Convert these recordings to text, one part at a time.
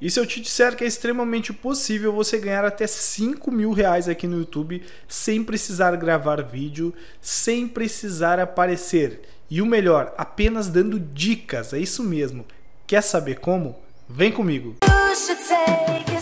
E se eu te disser que é extremamente possível você ganhar até 5 mil reais aqui no YouTube sem precisar gravar vídeo, sem precisar aparecer. E o melhor, apenas dando dicas, é isso mesmo. Quer saber como? Vem comigo! You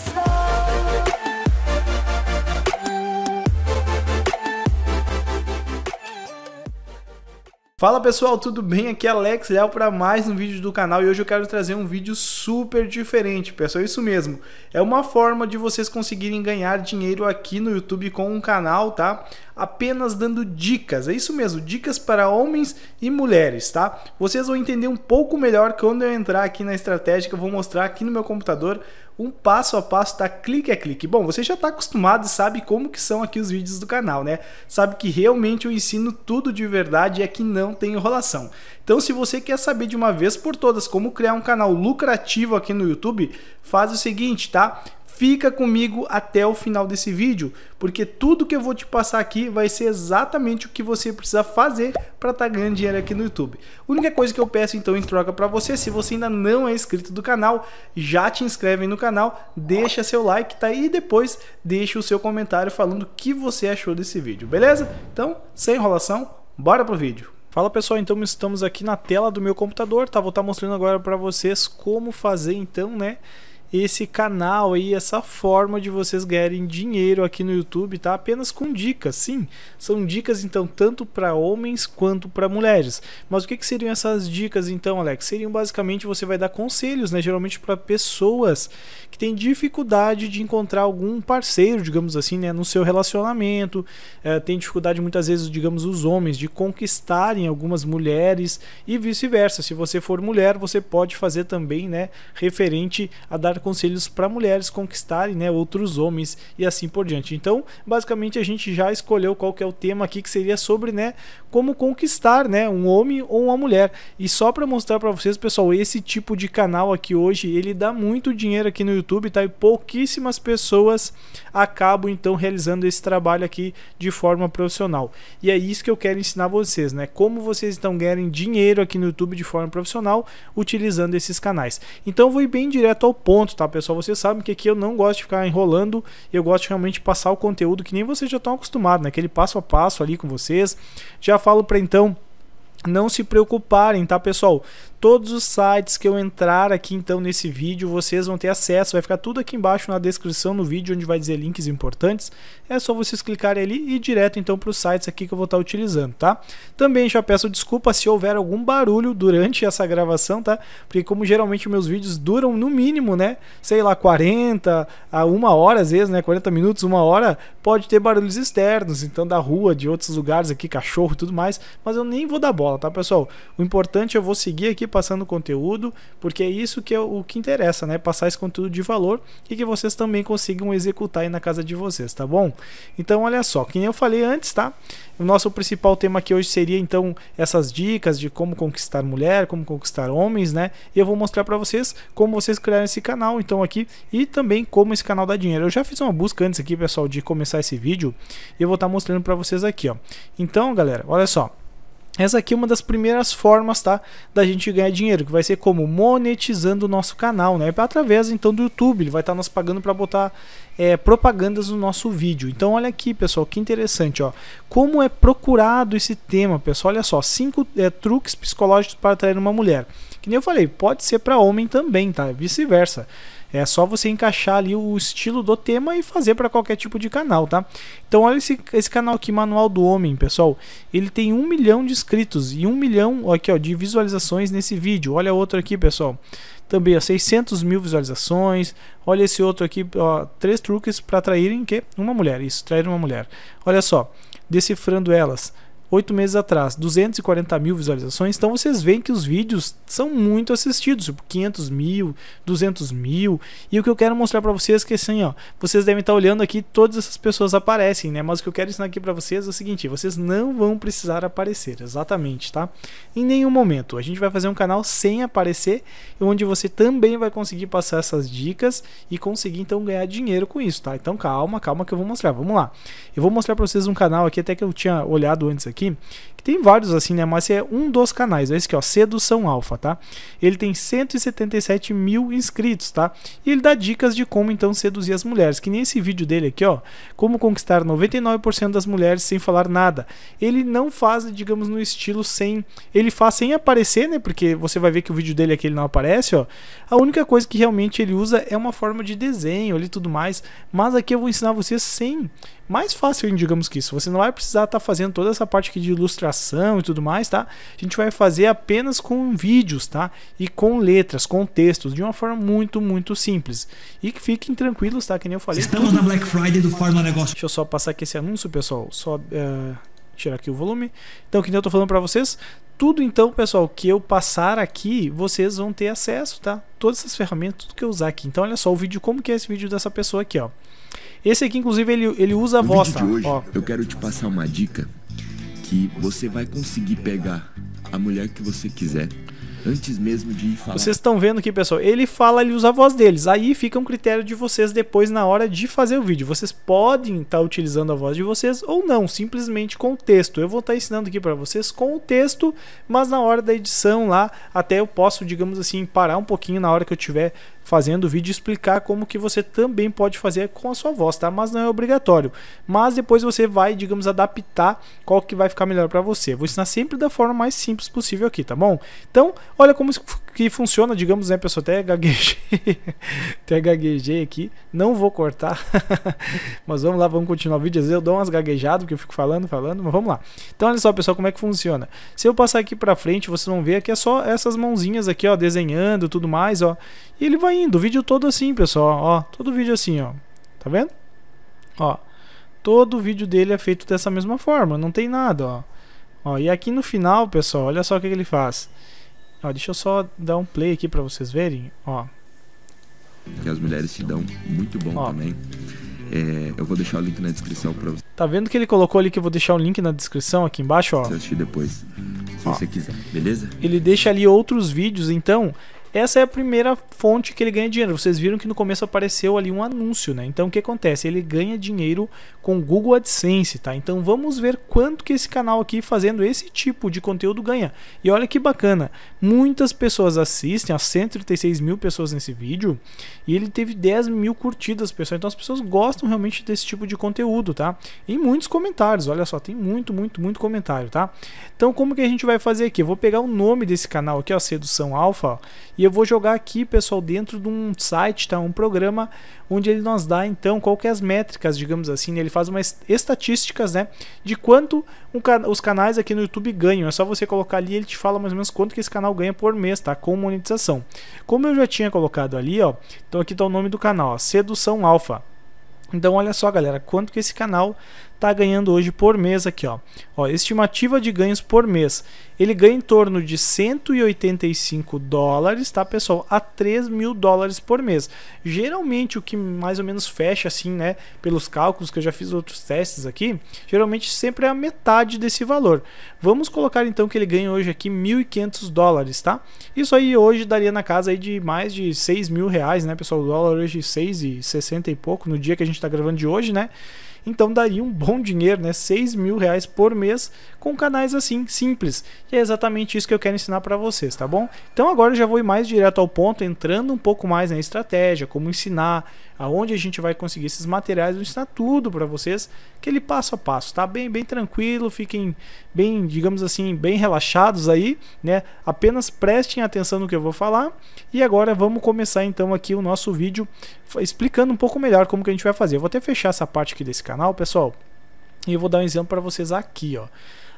Fala pessoal, tudo bem? Aqui é Alex Léo para mais um vídeo do canal e hoje eu quero trazer um vídeo super diferente, pessoal, é isso mesmo. É uma forma de vocês conseguirem ganhar dinheiro aqui no YouTube com um canal, tá? Apenas dando dicas, é isso mesmo, dicas para homens e mulheres, tá? Vocês vão entender um pouco melhor quando eu entrar aqui na estratégia que eu vou mostrar aqui no meu computador um passo a passo, tá? Clique a clique. Bom, você já está acostumado e sabe como que são aqui os vídeos do canal, né? Sabe que realmente eu ensino tudo de verdade e aqui é não tem enrolação. Então, se você quer saber de uma vez por todas como criar um canal lucrativo aqui no YouTube, faz o seguinte, tá? Fica comigo até o final desse vídeo, porque tudo que eu vou te passar aqui vai ser exatamente o que você precisa fazer para estar tá ganhando dinheiro aqui no YouTube. A única coisa que eu peço então em troca para você, se você ainda não é inscrito do canal, já te inscreve no canal, deixa seu like, tá? E depois deixa o seu comentário falando o que você achou desse vídeo, beleza? Então, sem enrolação, bora pro vídeo. Fala pessoal, então estamos aqui na tela do meu computador, tá? Vou estar tá mostrando agora para vocês como fazer então, né? esse canal aí, essa forma de vocês ganharem dinheiro aqui no YouTube, tá? Apenas com dicas, sim. São dicas então tanto para homens quanto para mulheres. Mas o que, que seriam essas dicas então, Alex? Seriam basicamente você vai dar conselhos, né? Geralmente para pessoas que têm dificuldade de encontrar algum parceiro, digamos assim, né? No seu relacionamento, é, eh, tem dificuldade muitas vezes, digamos, os homens de conquistarem algumas mulheres e vice-versa. Se você for mulher, você pode fazer também, né? Referente a dar conselhos para mulheres conquistarem né, outros homens e assim por diante. Então, basicamente, a gente já escolheu qual que é o tema aqui, que seria sobre né, como conquistar né, um homem ou uma mulher. E só para mostrar para vocês, pessoal, esse tipo de canal aqui hoje, ele dá muito dinheiro aqui no YouTube, tá? E pouquíssimas pessoas acabam, então, realizando esse trabalho aqui de forma profissional. E é isso que eu quero ensinar vocês, né? Como vocês, estão ganhando dinheiro aqui no YouTube de forma profissional utilizando esses canais. Então, vou ir bem direto ao ponto ponto, tá, pessoal? Vocês sabem que aqui eu não gosto de ficar enrolando, eu gosto de realmente passar o conteúdo que nem vocês já estão acostumados, naquele né? Aquele passo a passo ali com vocês. Já falo para então não se preocuparem, tá, pessoal? todos os sites que eu entrar aqui então nesse vídeo, vocês vão ter acesso, vai ficar tudo aqui embaixo na descrição no vídeo, onde vai dizer links importantes. É só vocês clicarem ali e ir direto então para os sites aqui que eu vou estar tá utilizando, tá? Também já peço desculpa se houver algum barulho durante essa gravação, tá? Porque como geralmente meus vídeos duram no mínimo, né, sei lá, 40 a uma hora às vezes, né, 40 minutos, uma hora, pode ter barulhos externos, então da rua, de outros lugares aqui, cachorro e tudo mais, mas eu nem vou dar bola, tá, pessoal? O importante é eu vou seguir aqui passando conteúdo, porque é isso que é o que interessa, né? Passar esse conteúdo de valor e que vocês também consigam executar aí na casa de vocês, tá bom? Então, olha só, que eu falei antes, tá? O nosso principal tema aqui hoje seria então essas dicas de como conquistar mulher, como conquistar homens, né? E eu vou mostrar para vocês como vocês criaram esse canal, então aqui e também como esse canal dá dinheiro. Eu já fiz uma busca antes aqui, pessoal, de começar esse vídeo, e eu vou estar tá mostrando para vocês aqui, ó. Então, galera, olha só. Essa aqui é uma das primeiras formas, tá, da gente ganhar dinheiro, que vai ser como monetizando o nosso canal, né? Através então do YouTube, ele vai estar tá nos pagando para botar é, propagandas no nosso vídeo. Então olha aqui, pessoal, que interessante, ó. Como é procurado esse tema, pessoal? Olha só, cinco é, truques psicológicos para atrair uma mulher. Que nem eu falei, pode ser para homem também, tá? Vice-versa. É só você encaixar ali o estilo do tema e fazer para qualquer tipo de canal, tá? Então olha esse, esse canal aqui, Manual do Homem, pessoal. Ele tem um milhão de inscritos e um milhão aqui, ó, de visualizações nesse vídeo. Olha outro aqui, pessoal. Também, ó, 600 mil visualizações. Olha esse outro aqui, ó, três truques para atraírem que? Uma mulher, isso, trair uma mulher. Olha só, decifrando elas oito meses atrás, 240 mil visualizações. Então vocês veem que os vídeos são muito assistidos, tipo 500 mil, 200 mil. E o que eu quero mostrar para vocês é que assim, ó, vocês devem estar tá olhando aqui, todas essas pessoas aparecem, né? Mas o que eu quero ensinar aqui para vocês é o seguinte: vocês não vão precisar aparecer, exatamente, tá? Em nenhum momento. A gente vai fazer um canal sem aparecer, onde você também vai conseguir passar essas dicas e conseguir então ganhar dinheiro com isso, tá? Então calma, calma que eu vou mostrar. Vamos lá. Eu vou mostrar para vocês um canal aqui até que eu tinha olhado antes aqui aqui, que tem vários assim, né? Mas é um dos canais, é esse aqui, ó, Sedução Alfa, tá? Ele tem 177 mil inscritos, tá? E ele dá dicas de como então seduzir as mulheres, que nem esse vídeo dele aqui, ó, como conquistar 99% das mulheres sem falar nada. Ele não faz, digamos, no estilo sem, ele faz sem aparecer, né? Porque você vai ver que o vídeo dele aqui ele não aparece, ó. A única coisa que realmente ele usa é uma forma de desenho ali tudo mais, mas aqui eu vou ensinar vocês sem mais fácil, digamos que isso. Você não vai precisar estar tá fazendo toda essa parte aqui de ilustração e tudo mais, tá? A gente vai fazer apenas com vídeos, tá? E com letras, com textos, de uma forma muito, muito simples. E que fiquem tranquilos, tá? Que nem eu falei. Estamos tudo. na Black Friday do Forma Negócio. Deixa eu só passar aqui esse anúncio, pessoal. Só uh, tirar aqui o volume. Então, que nem eu tô falando para vocês, tudo então, pessoal, que eu passar aqui, vocês vão ter acesso, tá? Todas essas ferramentas, tudo que eu usar aqui. Então, olha só o vídeo, como que é esse vídeo dessa pessoa aqui, ó. Esse aqui, inclusive, ele, ele usa a no voz, vídeo tá? hoje, ó. Eu quero te passar uma dica que você vai conseguir pegar a mulher que você quiser antes mesmo de falar. Vocês estão vendo aqui, pessoal. Ele fala, ele usa a voz deles. Aí fica um critério de vocês depois na hora de fazer o vídeo. Vocês podem estar tá utilizando a voz de vocês ou não, simplesmente com o texto. Eu vou estar tá ensinando aqui para vocês com o texto, mas na hora da edição lá, até eu posso, digamos assim, parar um pouquinho na hora que eu tiver fazendo o vídeo explicar como que você também pode fazer com a sua voz, tá? Mas não é obrigatório. Mas depois você vai, digamos, adaptar qual que vai ficar melhor para você. Vou ensinar sempre da forma mais simples possível aqui, tá bom? Então, olha como que funciona, digamos, né, pessoal? Até gaguejei, até gaguejei aqui. Não vou cortar, mas vamos lá, vamos continuar o vídeo. Às vezes eu dou umas gaguejadas porque eu fico falando, falando, mas vamos lá. Então, olha só, pessoal, como é que funciona. Se eu passar aqui para frente, vocês vão ver que é só essas mãozinhas aqui, ó, desenhando, tudo mais, ó. E ele vai indo, o vídeo todo assim, pessoal, ó, todo vídeo assim, ó. Tá vendo? Ó. Todo o vídeo dele é feito dessa mesma forma, não tem nada, ó. Ó, e aqui no final, pessoal, olha só o que, ele faz. Ó, deixa eu só dar um play aqui para vocês verem, ó. Que as mulheres se dão muito bom ó. também. É, eu vou deixar o link na descrição para você. Tá vendo que ele colocou ali que eu vou deixar o link na descrição aqui embaixo, ó. Você assistir depois, se ó. você quiser, beleza? Ele deixa ali outros vídeos, então essa é a primeira fonte que ele ganha dinheiro. Vocês viram que no começo apareceu ali um anúncio, né? Então o que acontece? Ele ganha dinheiro com Google AdSense, tá? Então vamos ver quanto que esse canal aqui fazendo esse tipo de conteúdo ganha. E olha que bacana, muitas pessoas assistem, há 136 mil pessoas nesse vídeo, e ele teve 10 mil curtidas, pessoal. Então as pessoas gostam realmente desse tipo de conteúdo, tá? E muitos comentários, olha só, tem muito, muito, muito comentário, tá? Então como que a gente vai fazer aqui? Eu vou pegar o nome desse canal aqui, ó, Sedução Alfa, e eu vou jogar aqui, pessoal, dentro de um site, tá? um programa, onde ele nos dá, então, qual que é as métricas, digamos assim. Né? Ele faz umas estatísticas né? de quanto um can os canais aqui no YouTube ganham. É só você colocar ali ele te fala mais ou menos quanto que esse canal ganha por mês, tá? com monetização. Como eu já tinha colocado ali, ó, então aqui está o nome do canal, ó, Sedução Alpha Então olha só galera, quanto que esse canal está ganhando hoje por mês aqui, ó. ó. Estimativa de ganhos por mês. Ele ganha em torno de 185 dólares, tá, pessoal? A 3 mil dólares por mês. Geralmente, o que mais ou menos fecha, assim, né? Pelos cálculos que eu já fiz outros testes aqui, geralmente sempre é a metade desse valor. Vamos colocar, então, que ele ganha hoje aqui 1.500 dólares, tá? Isso aí hoje daria na casa aí de mais de 6 mil reais, né, pessoal? O dólar hoje 6,60 e pouco no dia que a gente está gravando de hoje, né? Então daria um bom dinheiro, né? 6 mil reais por mês com canais assim, simples. E é exatamente isso que eu quero ensinar para vocês, tá bom? Então agora já vou ir mais direto ao ponto, entrando um pouco mais na estratégia, como ensinar, aonde a gente vai conseguir esses materiais, eu vou ensinar tudo para vocês, aquele passo a passo, tá? Bem, bem tranquilo, fiquem bem, digamos assim, bem relaxados aí, né? Apenas prestem atenção no que eu vou falar. E agora vamos começar então aqui o nosso vídeo explicando um pouco melhor como que a gente vai fazer. Eu vou até fechar essa parte aqui desse canal, pessoal. E eu vou dar um exemplo para vocês aqui, ó.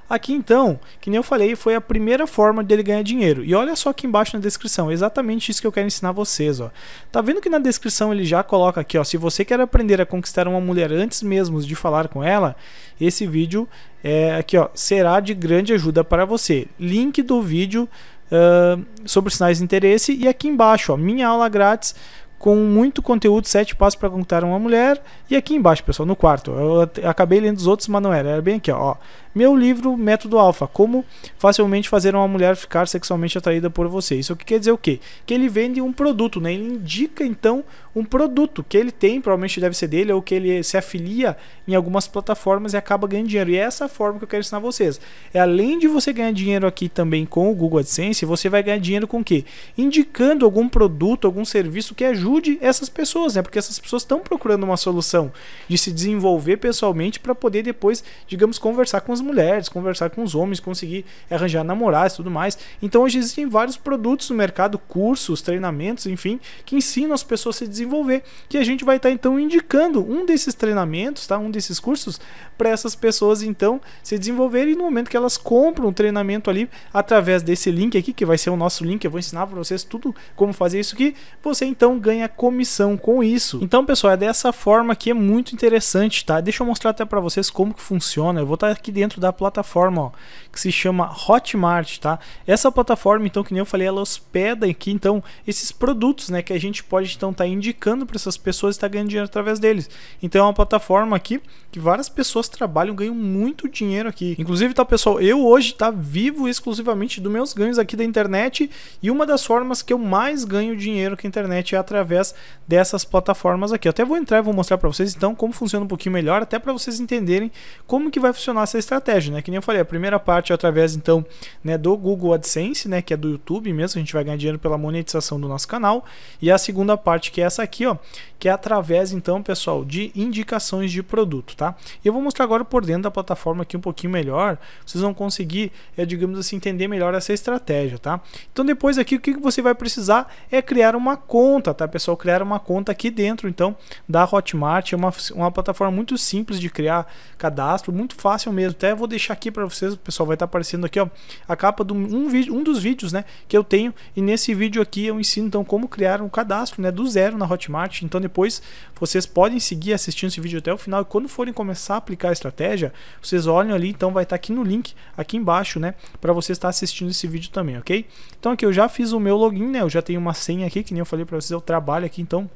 Aqui então, que nem eu falei, foi a primeira forma dele ganhar dinheiro. E olha só aqui embaixo na descrição, é exatamente isso que eu quero ensinar vocês, ó. Tá vendo que na descrição ele já coloca aqui, ó, se você quer aprender a conquistar uma mulher antes mesmo de falar com ela, esse vídeo é aqui, ó, será de grande ajuda para você. Link do vídeo Uh, sobre sinais de interesse e aqui embaixo, ó, minha aula grátis com muito conteúdo, sete passos para conquistar uma mulher. E aqui embaixo, pessoal, no quarto. Eu acabei lendo os outros, mas não era. Era bem aqui, ó. Meu livro Método Alfa, como facilmente fazer uma mulher ficar sexualmente atraída por você. Isso aqui quer dizer o quê? Que ele vende um produto, né? Ele indica então um produto que ele tem, provavelmente deve ser dele, ou que ele se afilia em algumas plataformas e acaba ganhando dinheiro. E é essa forma que eu quero ensinar vocês. É além de você ganhar dinheiro aqui também com o Google AdSense, você vai ganhar dinheiro com o quê? Indicando algum produto, algum serviço que ajuda ajude essas pessoas, né? Porque essas pessoas estão procurando uma solução de se desenvolver pessoalmente para poder depois, digamos, conversar com as mulheres, conversar com os homens, conseguir arranjar namorados e tudo mais. Então hoje existem vários produtos no mercado, cursos, treinamentos, enfim, que ensinam as pessoas a se desenvolver. Que a gente vai estar tá, então indicando um desses treinamentos, tá? Um desses cursos para essas pessoas então se desenvolverem no momento que elas compram o treinamento ali através desse link aqui, que vai ser o nosso link, eu vou ensinar para vocês tudo como fazer isso aqui. Você então ganha ganha comissão com isso. Então, pessoal, é dessa forma que é muito interessante, tá? Deixa eu mostrar até para vocês como que funciona. Eu vou estar tá aqui dentro da plataforma, ó, que se chama Hotmart, tá? Essa plataforma, então, que nem eu falei, ela hospeda aqui, então, esses produtos, né, que a gente pode, então, estar tá indicando para essas pessoas e estar tá ganhando dinheiro através deles. Então, é uma plataforma aqui que várias pessoas trabalham, ganham muito dinheiro aqui. Inclusive, tá, pessoal, eu hoje, tá, vivo exclusivamente dos meus ganhos aqui da internet e uma das formas que eu mais ganho dinheiro com a internet é através através dessas plataformas aqui. Eu até vou entrar e vou mostrar para vocês então como funciona um pouquinho melhor, até para vocês entenderem como que vai funcionar essa estratégia, né? Que nem eu falei, a primeira parte é através então, né, do Google AdSense, né, que é do YouTube mesmo, a gente vai ganhar dinheiro pela monetização do nosso canal, e a segunda parte que é essa aqui, ó, que é através então, pessoal, de indicações de produto, tá? E eu vou mostrar agora por dentro da plataforma aqui um pouquinho melhor, vocês vão conseguir, é, digamos assim, entender melhor essa estratégia, tá? Então depois aqui o que você vai precisar é criar uma conta, tá, pessoal? pessoal criar uma conta aqui dentro, então, da Hotmart. É uma, uma plataforma muito simples de criar cadastro, muito fácil mesmo. Até vou deixar aqui para vocês, o pessoal vai estar tá aparecendo aqui, ó, a capa de um, vídeo, um dos vídeos, né, que eu tenho. E nesse vídeo aqui eu ensino, então, como criar um cadastro, né, do zero na Hotmart. Então, depois vocês podem seguir assistindo esse vídeo até o final. E quando forem começar a aplicar a estratégia, vocês olham ali, então, vai estar tá aqui no link, aqui embaixo, né, para você estar assistindo esse vídeo também, ok? Então, aqui eu já fiz o meu login, né, eu já tenho uma senha aqui, que nem eu falei para vocês, eu trabalho trabalho aqui, então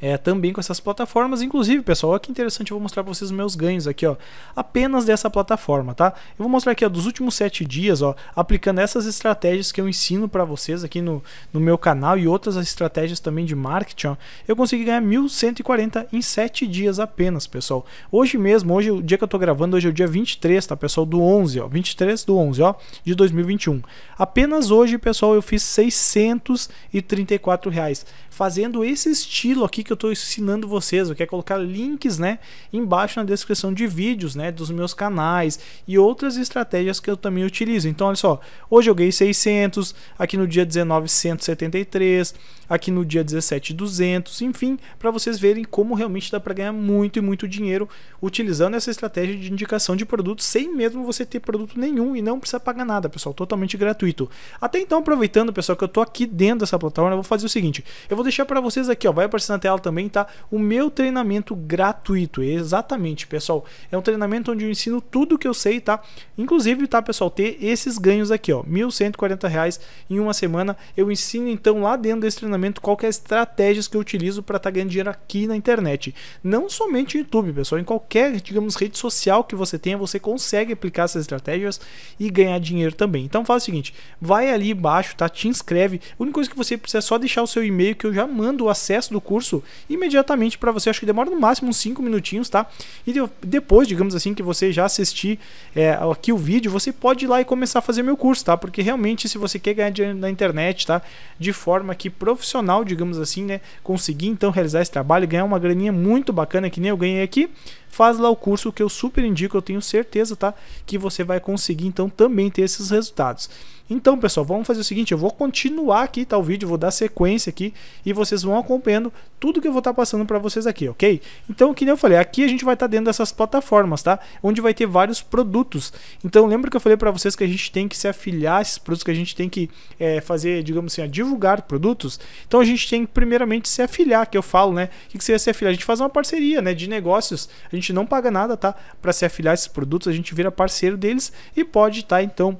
é, também com essas plataformas. Inclusive, pessoal, olha que interessante, eu vou mostrar para vocês os meus ganhos aqui, ó, apenas dessa plataforma, tá? Eu vou mostrar aqui ó, dos últimos 7 dias, ó, aplicando essas estratégias que eu ensino para vocês aqui no, no meu canal e outras estratégias também de marketing, ó, eu consegui ganhar 1.140 em 7 dias apenas, pessoal. Hoje mesmo, hoje é o dia que eu tô gravando, hoje é o dia 23, tá, pessoal, do 11, ó, 23 do 11, ó, de 2021. Apenas hoje, pessoal, eu fiz 634 reais, fazendo esse estilo aqui que eu estou ensinando vocês, eu quero colocar links, né, embaixo na descrição de vídeos, né, dos meus canais e outras estratégias que eu também utilizo. Então, olha só, hoje eu ganhei 600, aqui no dia 19 173, aqui no dia 17 200, enfim, para vocês verem como realmente dá para ganhar muito e muito dinheiro utilizando essa estratégia de indicação de produto sem mesmo você ter produto nenhum e não precisa pagar nada, pessoal, totalmente gratuito. Até então, aproveitando, pessoal, que eu estou aqui dentro dessa plataforma, eu vou fazer o seguinte, eu vou deixar para vocês aqui, ó, vai aparecer na tela também, tá? O meu treinamento gratuito, exatamente, pessoal. É um treinamento onde eu ensino tudo que eu sei, tá? Inclusive, tá, pessoal, ter esses ganhos aqui, ó, R$ reais em uma semana. Eu ensino então lá dentro desse treinamento qualquer é estratégia que eu utilizo para estar tá ganhando dinheiro aqui na internet. Não somente no YouTube, pessoal, em qualquer, digamos, rede social que você tenha, você consegue aplicar essas estratégias e ganhar dinheiro também. Então faz o seguinte, vai ali embaixo, tá? Te inscreve. A única coisa que você precisa é só deixar o seu e-mail que eu já mando o acesso do curso imediatamente para você. Acho que demora no máximo uns 5 minutinhos, tá? E depois, digamos assim, que você já assistir é, aqui o vídeo, você pode ir lá e começar a fazer meu curso, tá? Porque realmente, se você quer ganhar dinheiro na internet, tá? De forma que profissional, digamos assim, né? Conseguir então realizar esse trabalho e ganhar uma graninha muito bacana que nem eu ganhei aqui faz lá o curso que eu super indico, eu tenho certeza, tá? Que você vai conseguir então também ter esses resultados. Então, pessoal, vamos fazer o seguinte, eu vou continuar aqui tá, o vídeo, vou dar sequência aqui e vocês vão acompanhando tudo que eu vou estar tá passando para vocês aqui, ok? Então, que nem eu falei, aqui a gente vai estar tá dentro dessas plataformas, tá? Onde vai ter vários produtos. Então, lembra que eu falei para vocês que a gente tem que se afiliar a esses produtos, que a gente tem que é, fazer, digamos assim, a divulgar produtos? Então, a gente tem que primeiramente se afiliar, que eu falo, né? O que, que seria se afiliar? A gente faz uma parceria né, de negócios, a gente gente não paga nada, tá? Para se afiliar a esses produtos, a gente vira parceiro deles e pode estar tá, então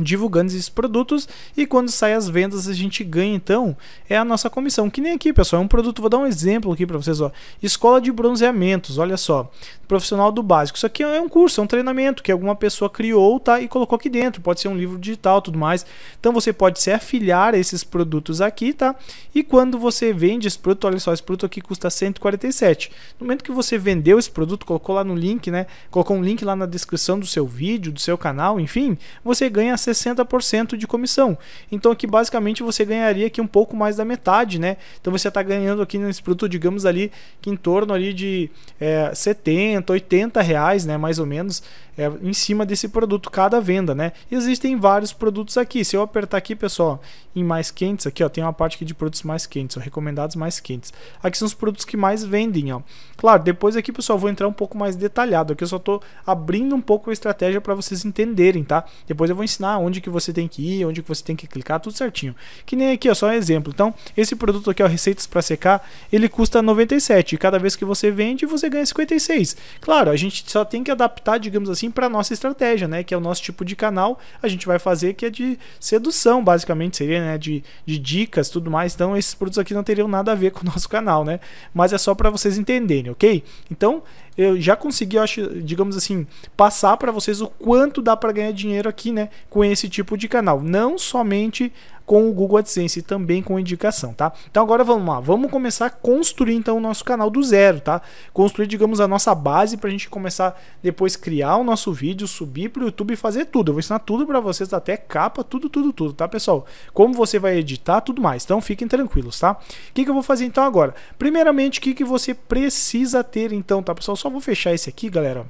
divulgando esses produtos e quando sai as vendas a gente ganha então é a nossa comissão que nem aqui pessoal é um produto vou dar um exemplo aqui para vocês ó escola de bronzeamentos olha só Profissional do Básico. Isso aqui é um curso, é um treinamento que alguma pessoa criou tá, e colocou aqui dentro. Pode ser um livro digital tudo mais. Então você pode se afiliar a esses produtos aqui, tá? E quando você vende esse produto, olha só, esse produto aqui custa 147. No momento que você vendeu esse produto, colocou lá no link, né? Colocou um link lá na descrição do seu vídeo, do seu canal, enfim, você ganha 60% de comissão. Então aqui basicamente você ganharia aqui um pouco mais da metade, né? Então você está ganhando aqui nesse produto, digamos ali, que em torno ali de é, eh, 70 80 reais, né? Mais ou menos é, em cima desse produto, cada venda, né? Existem vários produtos aqui. Se eu apertar aqui, pessoal, em mais quentes, aqui ó, tem uma parte aqui de produtos mais quentes, ó, recomendados mais quentes. Aqui são os produtos que mais vendem, ó. Claro, depois aqui, pessoal, vou entrar um pouco mais detalhado. Aqui eu só tô abrindo um pouco a estratégia para vocês entenderem, tá? Depois eu vou ensinar onde que você tem que ir, onde que você tem que clicar, tudo certinho. Que nem aqui, ó, só um exemplo. Então, esse produto aqui, ó, receitas para secar, ele custa 97 e cada vez que você vende, você ganha 56. Claro, a gente só tem que adaptar, digamos assim, assim, para nossa estratégia, né? Que é o nosso tipo de canal, a gente vai fazer que é de sedução, basicamente, seria, né? De, de dicas, tudo mais. Então, esses produtos aqui não teriam nada a ver com o nosso canal, né? Mas é só para vocês entenderem, ok? Então, eu já consegui, eu acho, digamos assim, passar para vocês o quanto dá para ganhar dinheiro aqui, né? Com esse tipo de canal. Não somente com o Google AdSense e também com indicação, tá? Então agora vamos lá, vamos começar a construir então o nosso canal do zero, tá? Construir, digamos, a nossa base para a gente começar depois criar o nosso vídeo, subir para o YouTube e fazer tudo. Eu vou ensinar tudo para vocês, até capa, tudo, tudo, tudo, tá, pessoal? Como você vai editar, tudo mais. Então fiquem tranquilos, tá? O que, que eu vou fazer então agora? Primeiramente, o que, que você precisa ter então, tá, pessoal? Só vou fechar esse aqui, galera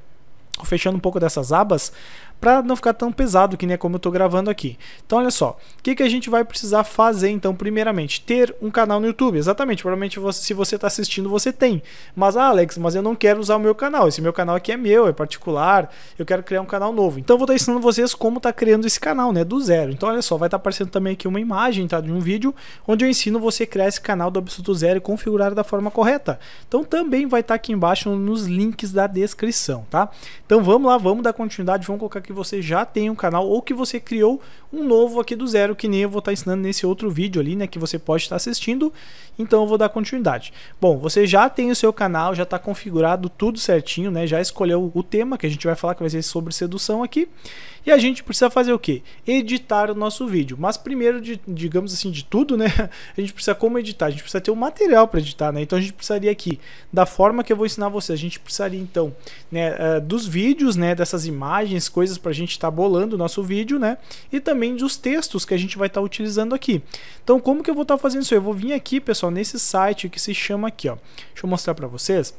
fechando um pouco dessas abas para não ficar tão pesado que nem é como eu estou gravando aqui. Então olha só, o que, que a gente vai precisar fazer então primeiramente? Ter um canal no YouTube, exatamente, provavelmente você, se você está assistindo você tem, mas ah, Alex, mas eu não quero usar o meu canal, esse meu canal aqui é meu, é particular, eu quero criar um canal novo. Então vou estar tá ensinando vocês como tá criando esse canal, né, do zero. Então olha só, vai estar tá aparecendo também aqui uma imagem tá, de um vídeo onde eu ensino você criar esse canal do Absoluto Zero e configurar da forma correta. Então também vai estar tá aqui embaixo nos links da descrição, tá? Então vamos lá, vamos dar continuidade, vamos colocar que você já tem um canal ou que você criou um novo aqui do zero, que nem eu vou estar ensinando nesse outro vídeo ali, né, que você pode estar assistindo. Então eu vou dar continuidade. Bom, você já tem o seu canal, já está configurado tudo certinho, né? Já escolheu o tema que a gente vai falar que vai ser sobre sedução aqui. E a gente precisa fazer o quê? Editar o nosso vídeo. Mas primeiro, de, digamos assim, de tudo, né? A gente precisa como editar, a gente precisa ter o um material para editar, né? Então a gente precisaria aqui, da forma que eu vou ensinar você, a gente precisaria então, né, eh, dos vídeos, né, dessas imagens, coisas para a gente estar tá bolando o nosso vídeo, né? E também dos textos que a gente vai estar tá utilizando aqui. Então como que eu vou estar tá fazendo isso? Eu vou vir aqui, pessoal, nesse site que se chama aqui, ó. Deixa eu mostrar para vocês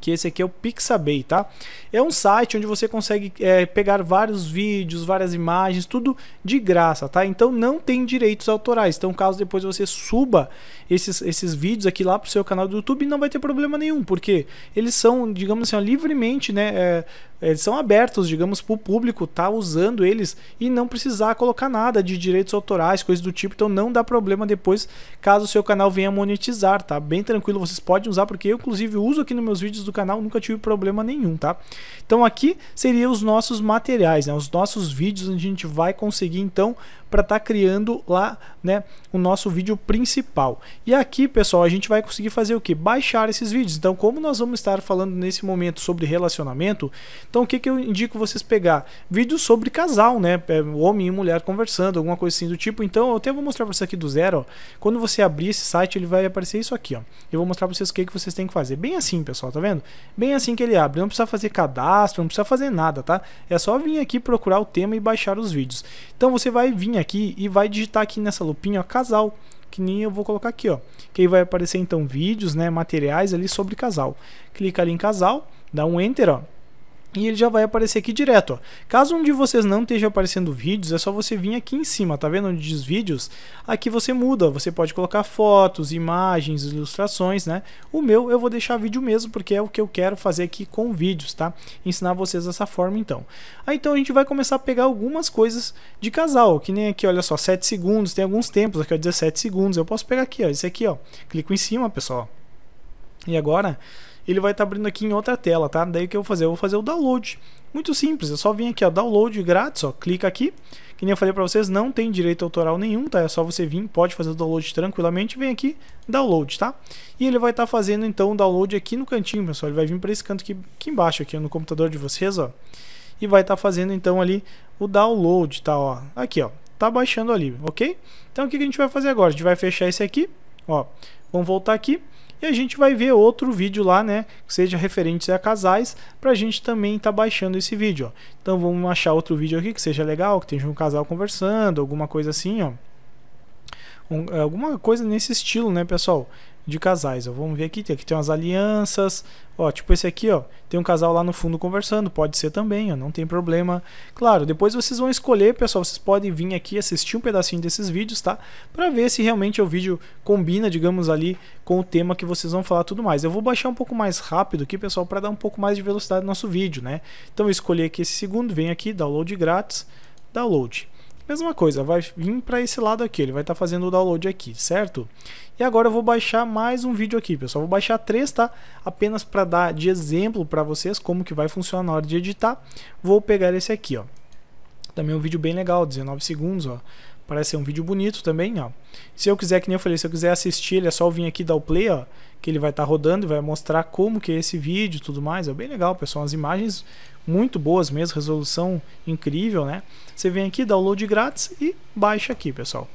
que esse aqui é o Pixabay, tá? É um site onde você consegue é, pegar vários vídeos, várias imagens, tudo de graça, tá? Então não tem direitos autorais. Então, caso depois você suba esses, esses vídeos aqui lá pro seu canal do YouTube, não vai ter problema nenhum, porque eles são, digamos assim, ó, livremente né, é, eles são abertos, digamos, para o público tá usando eles e não precisar colocar nada de direitos autorais, coisas do tipo. Então não dá problema depois caso o seu canal venha monetizar, tá? Bem tranquilo, vocês podem usar, porque eu, inclusive, uso aqui nos meus vídeos do canal, nunca tive problema nenhum, tá? Então aqui seriam os nossos materiais, né? Os nossos vídeos onde a gente vai conseguir, então, para estar tá criando lá né, o nosso vídeo principal. E aqui, pessoal, a gente vai conseguir fazer o que? Baixar esses vídeos. Então, como nós vamos estar falando nesse momento sobre relacionamento, então o que, que eu indico vocês pegar? Vídeos sobre casal, né? É, homem e mulher conversando, alguma coisa assim do tipo. Então, eu até vou mostrar para vocês aqui do zero. Ó. Quando você abrir esse site, ele vai aparecer isso aqui. Ó. Eu vou mostrar para vocês o que, que vocês têm que fazer. Bem assim, pessoal, tá vendo? Bem assim que ele abre. Não precisa fazer cadastro, não precisa fazer nada, tá? É só vir aqui procurar o tema e baixar os vídeos. Então, você vai vir lupinha aqui e vai digitar aqui nessa lupinha, ó, casal. Que nem eu vou colocar aqui, ó. Que aí vai aparecer então vídeos, né, materiais ali sobre casal. Clica ali em casal, dá um enter, ó e ele já vai aparecer aqui direto. Ó. Caso um de vocês não esteja aparecendo vídeos, é só você vir aqui em cima, tá vendo onde diz vídeos? Aqui você muda, você pode colocar fotos, imagens, ilustrações, né? O meu eu vou deixar vídeo mesmo, porque é o que eu quero fazer aqui com vídeos, tá? Ensinar vocês dessa forma então. Aí então a gente vai começar a pegar algumas coisas de casal, que nem aqui, olha só, 7 segundos, tem alguns tempos, aqui ó, 17 segundos, eu posso pegar aqui, ó, esse aqui, ó. Clico em cima, pessoal. E agora ele vai estar tá abrindo aqui em outra tela, tá? Daí o que eu vou fazer? Eu vou fazer o download. Muito simples, é só vir aqui, ó, download grátis, ó, clica aqui. Que nem eu falei para vocês, não tem direito autoral nenhum, tá? É só você vir, pode fazer o download tranquilamente, vem aqui, download, tá? E ele vai estar tá fazendo então o download aqui no cantinho, pessoal. Ele vai vir para esse canto aqui, aqui embaixo, aqui no computador de vocês, ó. E vai estar tá fazendo então ali o download, tá? Ó, aqui, ó, tá baixando ali, ok? Então o que, que a gente vai fazer agora? A gente vai fechar esse aqui, ó. Vamos voltar aqui. E a gente vai ver outro vídeo lá, né? Que seja referente a casais, para a gente também estar tá baixando esse vídeo. Ó. Então vamos achar outro vídeo aqui que seja legal, que tenha um casal conversando, alguma coisa assim, ó. Um, alguma coisa nesse estilo, né, pessoal? de casais. Ó. Vamos ver aqui, aqui tem umas alianças. Ó, tipo esse aqui, ó, tem um casal lá no fundo conversando, pode ser também, ó, não tem problema. Claro, depois vocês vão escolher, pessoal, vocês podem vir aqui assistir um pedacinho desses vídeos, tá? Para ver se realmente o vídeo combina, digamos ali, com o tema que vocês vão falar tudo mais. Eu vou baixar um pouco mais rápido aqui, pessoal, para dar um pouco mais de velocidade no nosso vídeo, né? Então eu escolhi aqui esse segundo, vem aqui, download grátis, download. Mesma coisa, vai vir para esse lado aqui, ele vai estar tá fazendo o download aqui, certo? E agora eu vou baixar mais um vídeo aqui, pessoal. Vou baixar três, tá? Apenas para dar de exemplo para vocês como que vai funcionar na hora de editar. Vou pegar esse aqui, ó. Também um vídeo bem legal, 19 segundos, ó. Parece ser um vídeo bonito também, ó. Se eu quiser, que nem eu falei, se eu quiser assistir, ele é só vir aqui dar o play, ó, que ele vai estar tá rodando e vai mostrar como que é esse vídeo e tudo mais. É bem legal, pessoal, as imagens muito boas mesmo, resolução incrível, né? Você vem aqui, download grátis e baixa aqui, pessoal.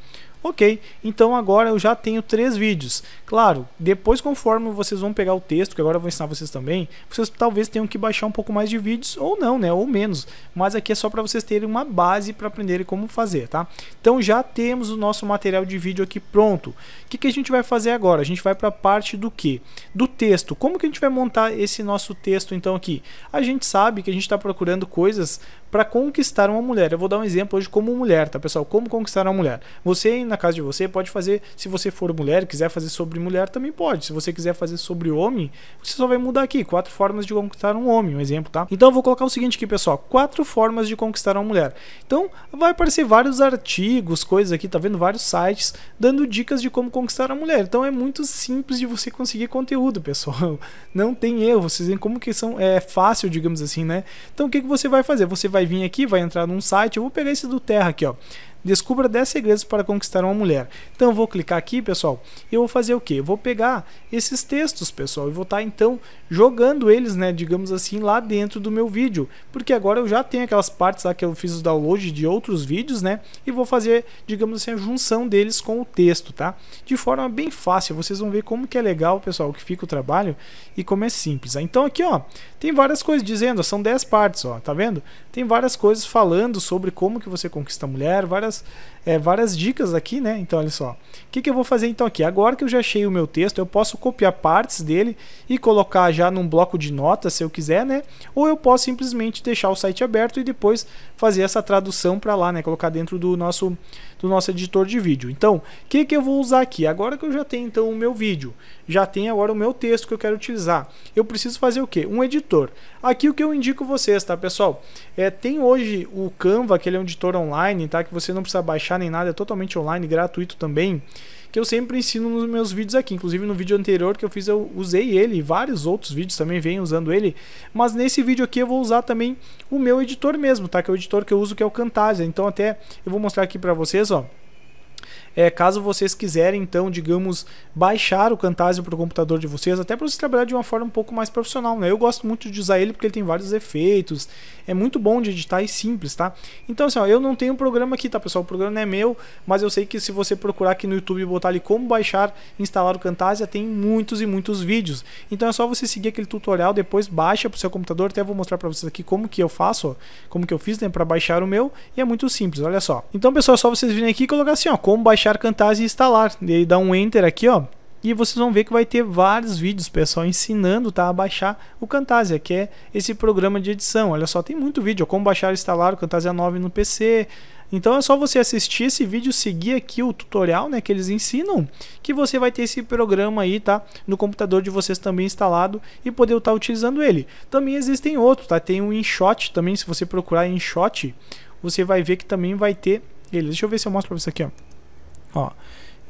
Ok, então agora eu já tenho três vídeos. Claro, depois conforme vocês vão pegar o texto, que agora eu vou ensinar vocês também, vocês talvez tenham que baixar um pouco mais de vídeos ou não, né? Ou menos. Mas aqui é só para vocês terem uma base para aprenderem como fazer, tá? Então já temos o nosso material de vídeo aqui pronto. O que, que a gente vai fazer agora? A gente vai para a parte do que? Do texto. Como que a gente vai montar esse nosso texto então aqui? A gente sabe que a gente está procurando coisas para conquistar uma mulher. Eu vou dar um exemplo hoje como mulher, tá, pessoal? Como conquistar uma mulher. Você, na casa de você, pode fazer, se você for mulher, quiser fazer sobre mulher, também pode. Se você quiser fazer sobre homem, você só vai mudar aqui. Quatro formas de conquistar um homem, um exemplo, tá? Então eu vou colocar o seguinte aqui, pessoal. Quatro formas de conquistar uma mulher. Então vai aparecer vários artigos, coisas aqui, tá vendo? Vários sites dando dicas de como conquistar a mulher. Então é muito simples de você conseguir conteúdo, pessoal. Não tem erro. Vocês veem como que são, é fácil, digamos assim, né? Então o que, que você vai fazer? Você vai vai vir aqui, vai entrar num site. Eu vou pegar esse do Terra aqui, ó. Descubra 10 segredos para conquistar uma mulher. Então eu vou clicar aqui, pessoal, e eu vou fazer o que? Eu vou pegar esses textos, pessoal, e vou estar tá, então jogando eles, né, digamos assim, lá dentro do meu vídeo, porque agora eu já tenho aquelas partes lá que eu fiz o download de outros vídeos, né, e vou fazer, digamos assim, a junção deles com o texto, tá? De forma bem fácil, vocês vão ver como que é legal, pessoal, que fica o trabalho e como é simples. Tá? Então aqui, ó, tem várias coisas dizendo, são 10 partes, ó, tá vendo? Tem várias coisas falando sobre como que você conquista a mulher, várias é, várias dicas aqui, né? Então, olha só. O que, que eu vou fazer então aqui? Agora que eu já achei o meu texto, eu posso copiar partes dele e colocar já num bloco de notas, se eu quiser, né? Ou eu posso simplesmente deixar o site aberto e depois fazer essa tradução para lá, né? Colocar dentro do nosso, do nosso editor de vídeo. Então, o que, que eu vou usar aqui? Agora que eu já tenho então o meu vídeo, já tem agora o meu texto que eu quero utilizar. Eu preciso fazer o quê? Um editor. Aqui o que eu indico vocês, tá, pessoal? É, tem hoje o Canva, que ele é um editor online, tá? Que você não precisa baixar baixar nem nada, é totalmente online, gratuito também, que eu sempre ensino nos meus vídeos aqui. Inclusive no vídeo anterior que eu fiz, eu usei ele, vários outros vídeos também vêm usando ele, mas nesse vídeo aqui eu vou usar também o meu editor mesmo, tá? Que é o editor que eu uso, que é o Camtasia. Então até eu vou mostrar aqui para vocês, ó. É, caso vocês quiserem, então, digamos, baixar o Camtasia para o computador de vocês, até para vocês trabalhar de uma forma um pouco mais profissional, né? Eu gosto muito de usar ele porque ele tem vários efeitos, é muito bom de editar e simples, tá? Então, assim, ó, eu não tenho um programa aqui, tá, pessoal? O programa não é meu, mas eu sei que se você procurar aqui no YouTube e botar ali como baixar, instalar o Camtasia, tem muitos e muitos vídeos. Então é só você seguir aquele tutorial, depois baixa para o seu computador, até vou mostrar para vocês aqui como que eu faço, ó, como que eu fiz, né, para baixar o meu, e é muito simples, olha só. Então, pessoal, é só vocês virem aqui e colocar assim, ó, como baixar baixar Camtasia e instalar. E aí dá um enter aqui, ó. E vocês vão ver que vai ter vários vídeos, pessoal, ensinando tá, a baixar o Camtasia, que é esse programa de edição. Olha só, tem muito vídeo, ó, como baixar e instalar o Camtasia 9 no PC. Então é só você assistir esse vídeo, seguir aqui o tutorial né, que eles ensinam, que você vai ter esse programa aí, tá? No computador de vocês também instalado e poder estar tá utilizando ele. Também existem outros, tá? Tem o InShot também, se você procurar InShot, você vai ver que também vai ter ele. Deixa eu ver se eu mostro para você aqui, ó. Ó,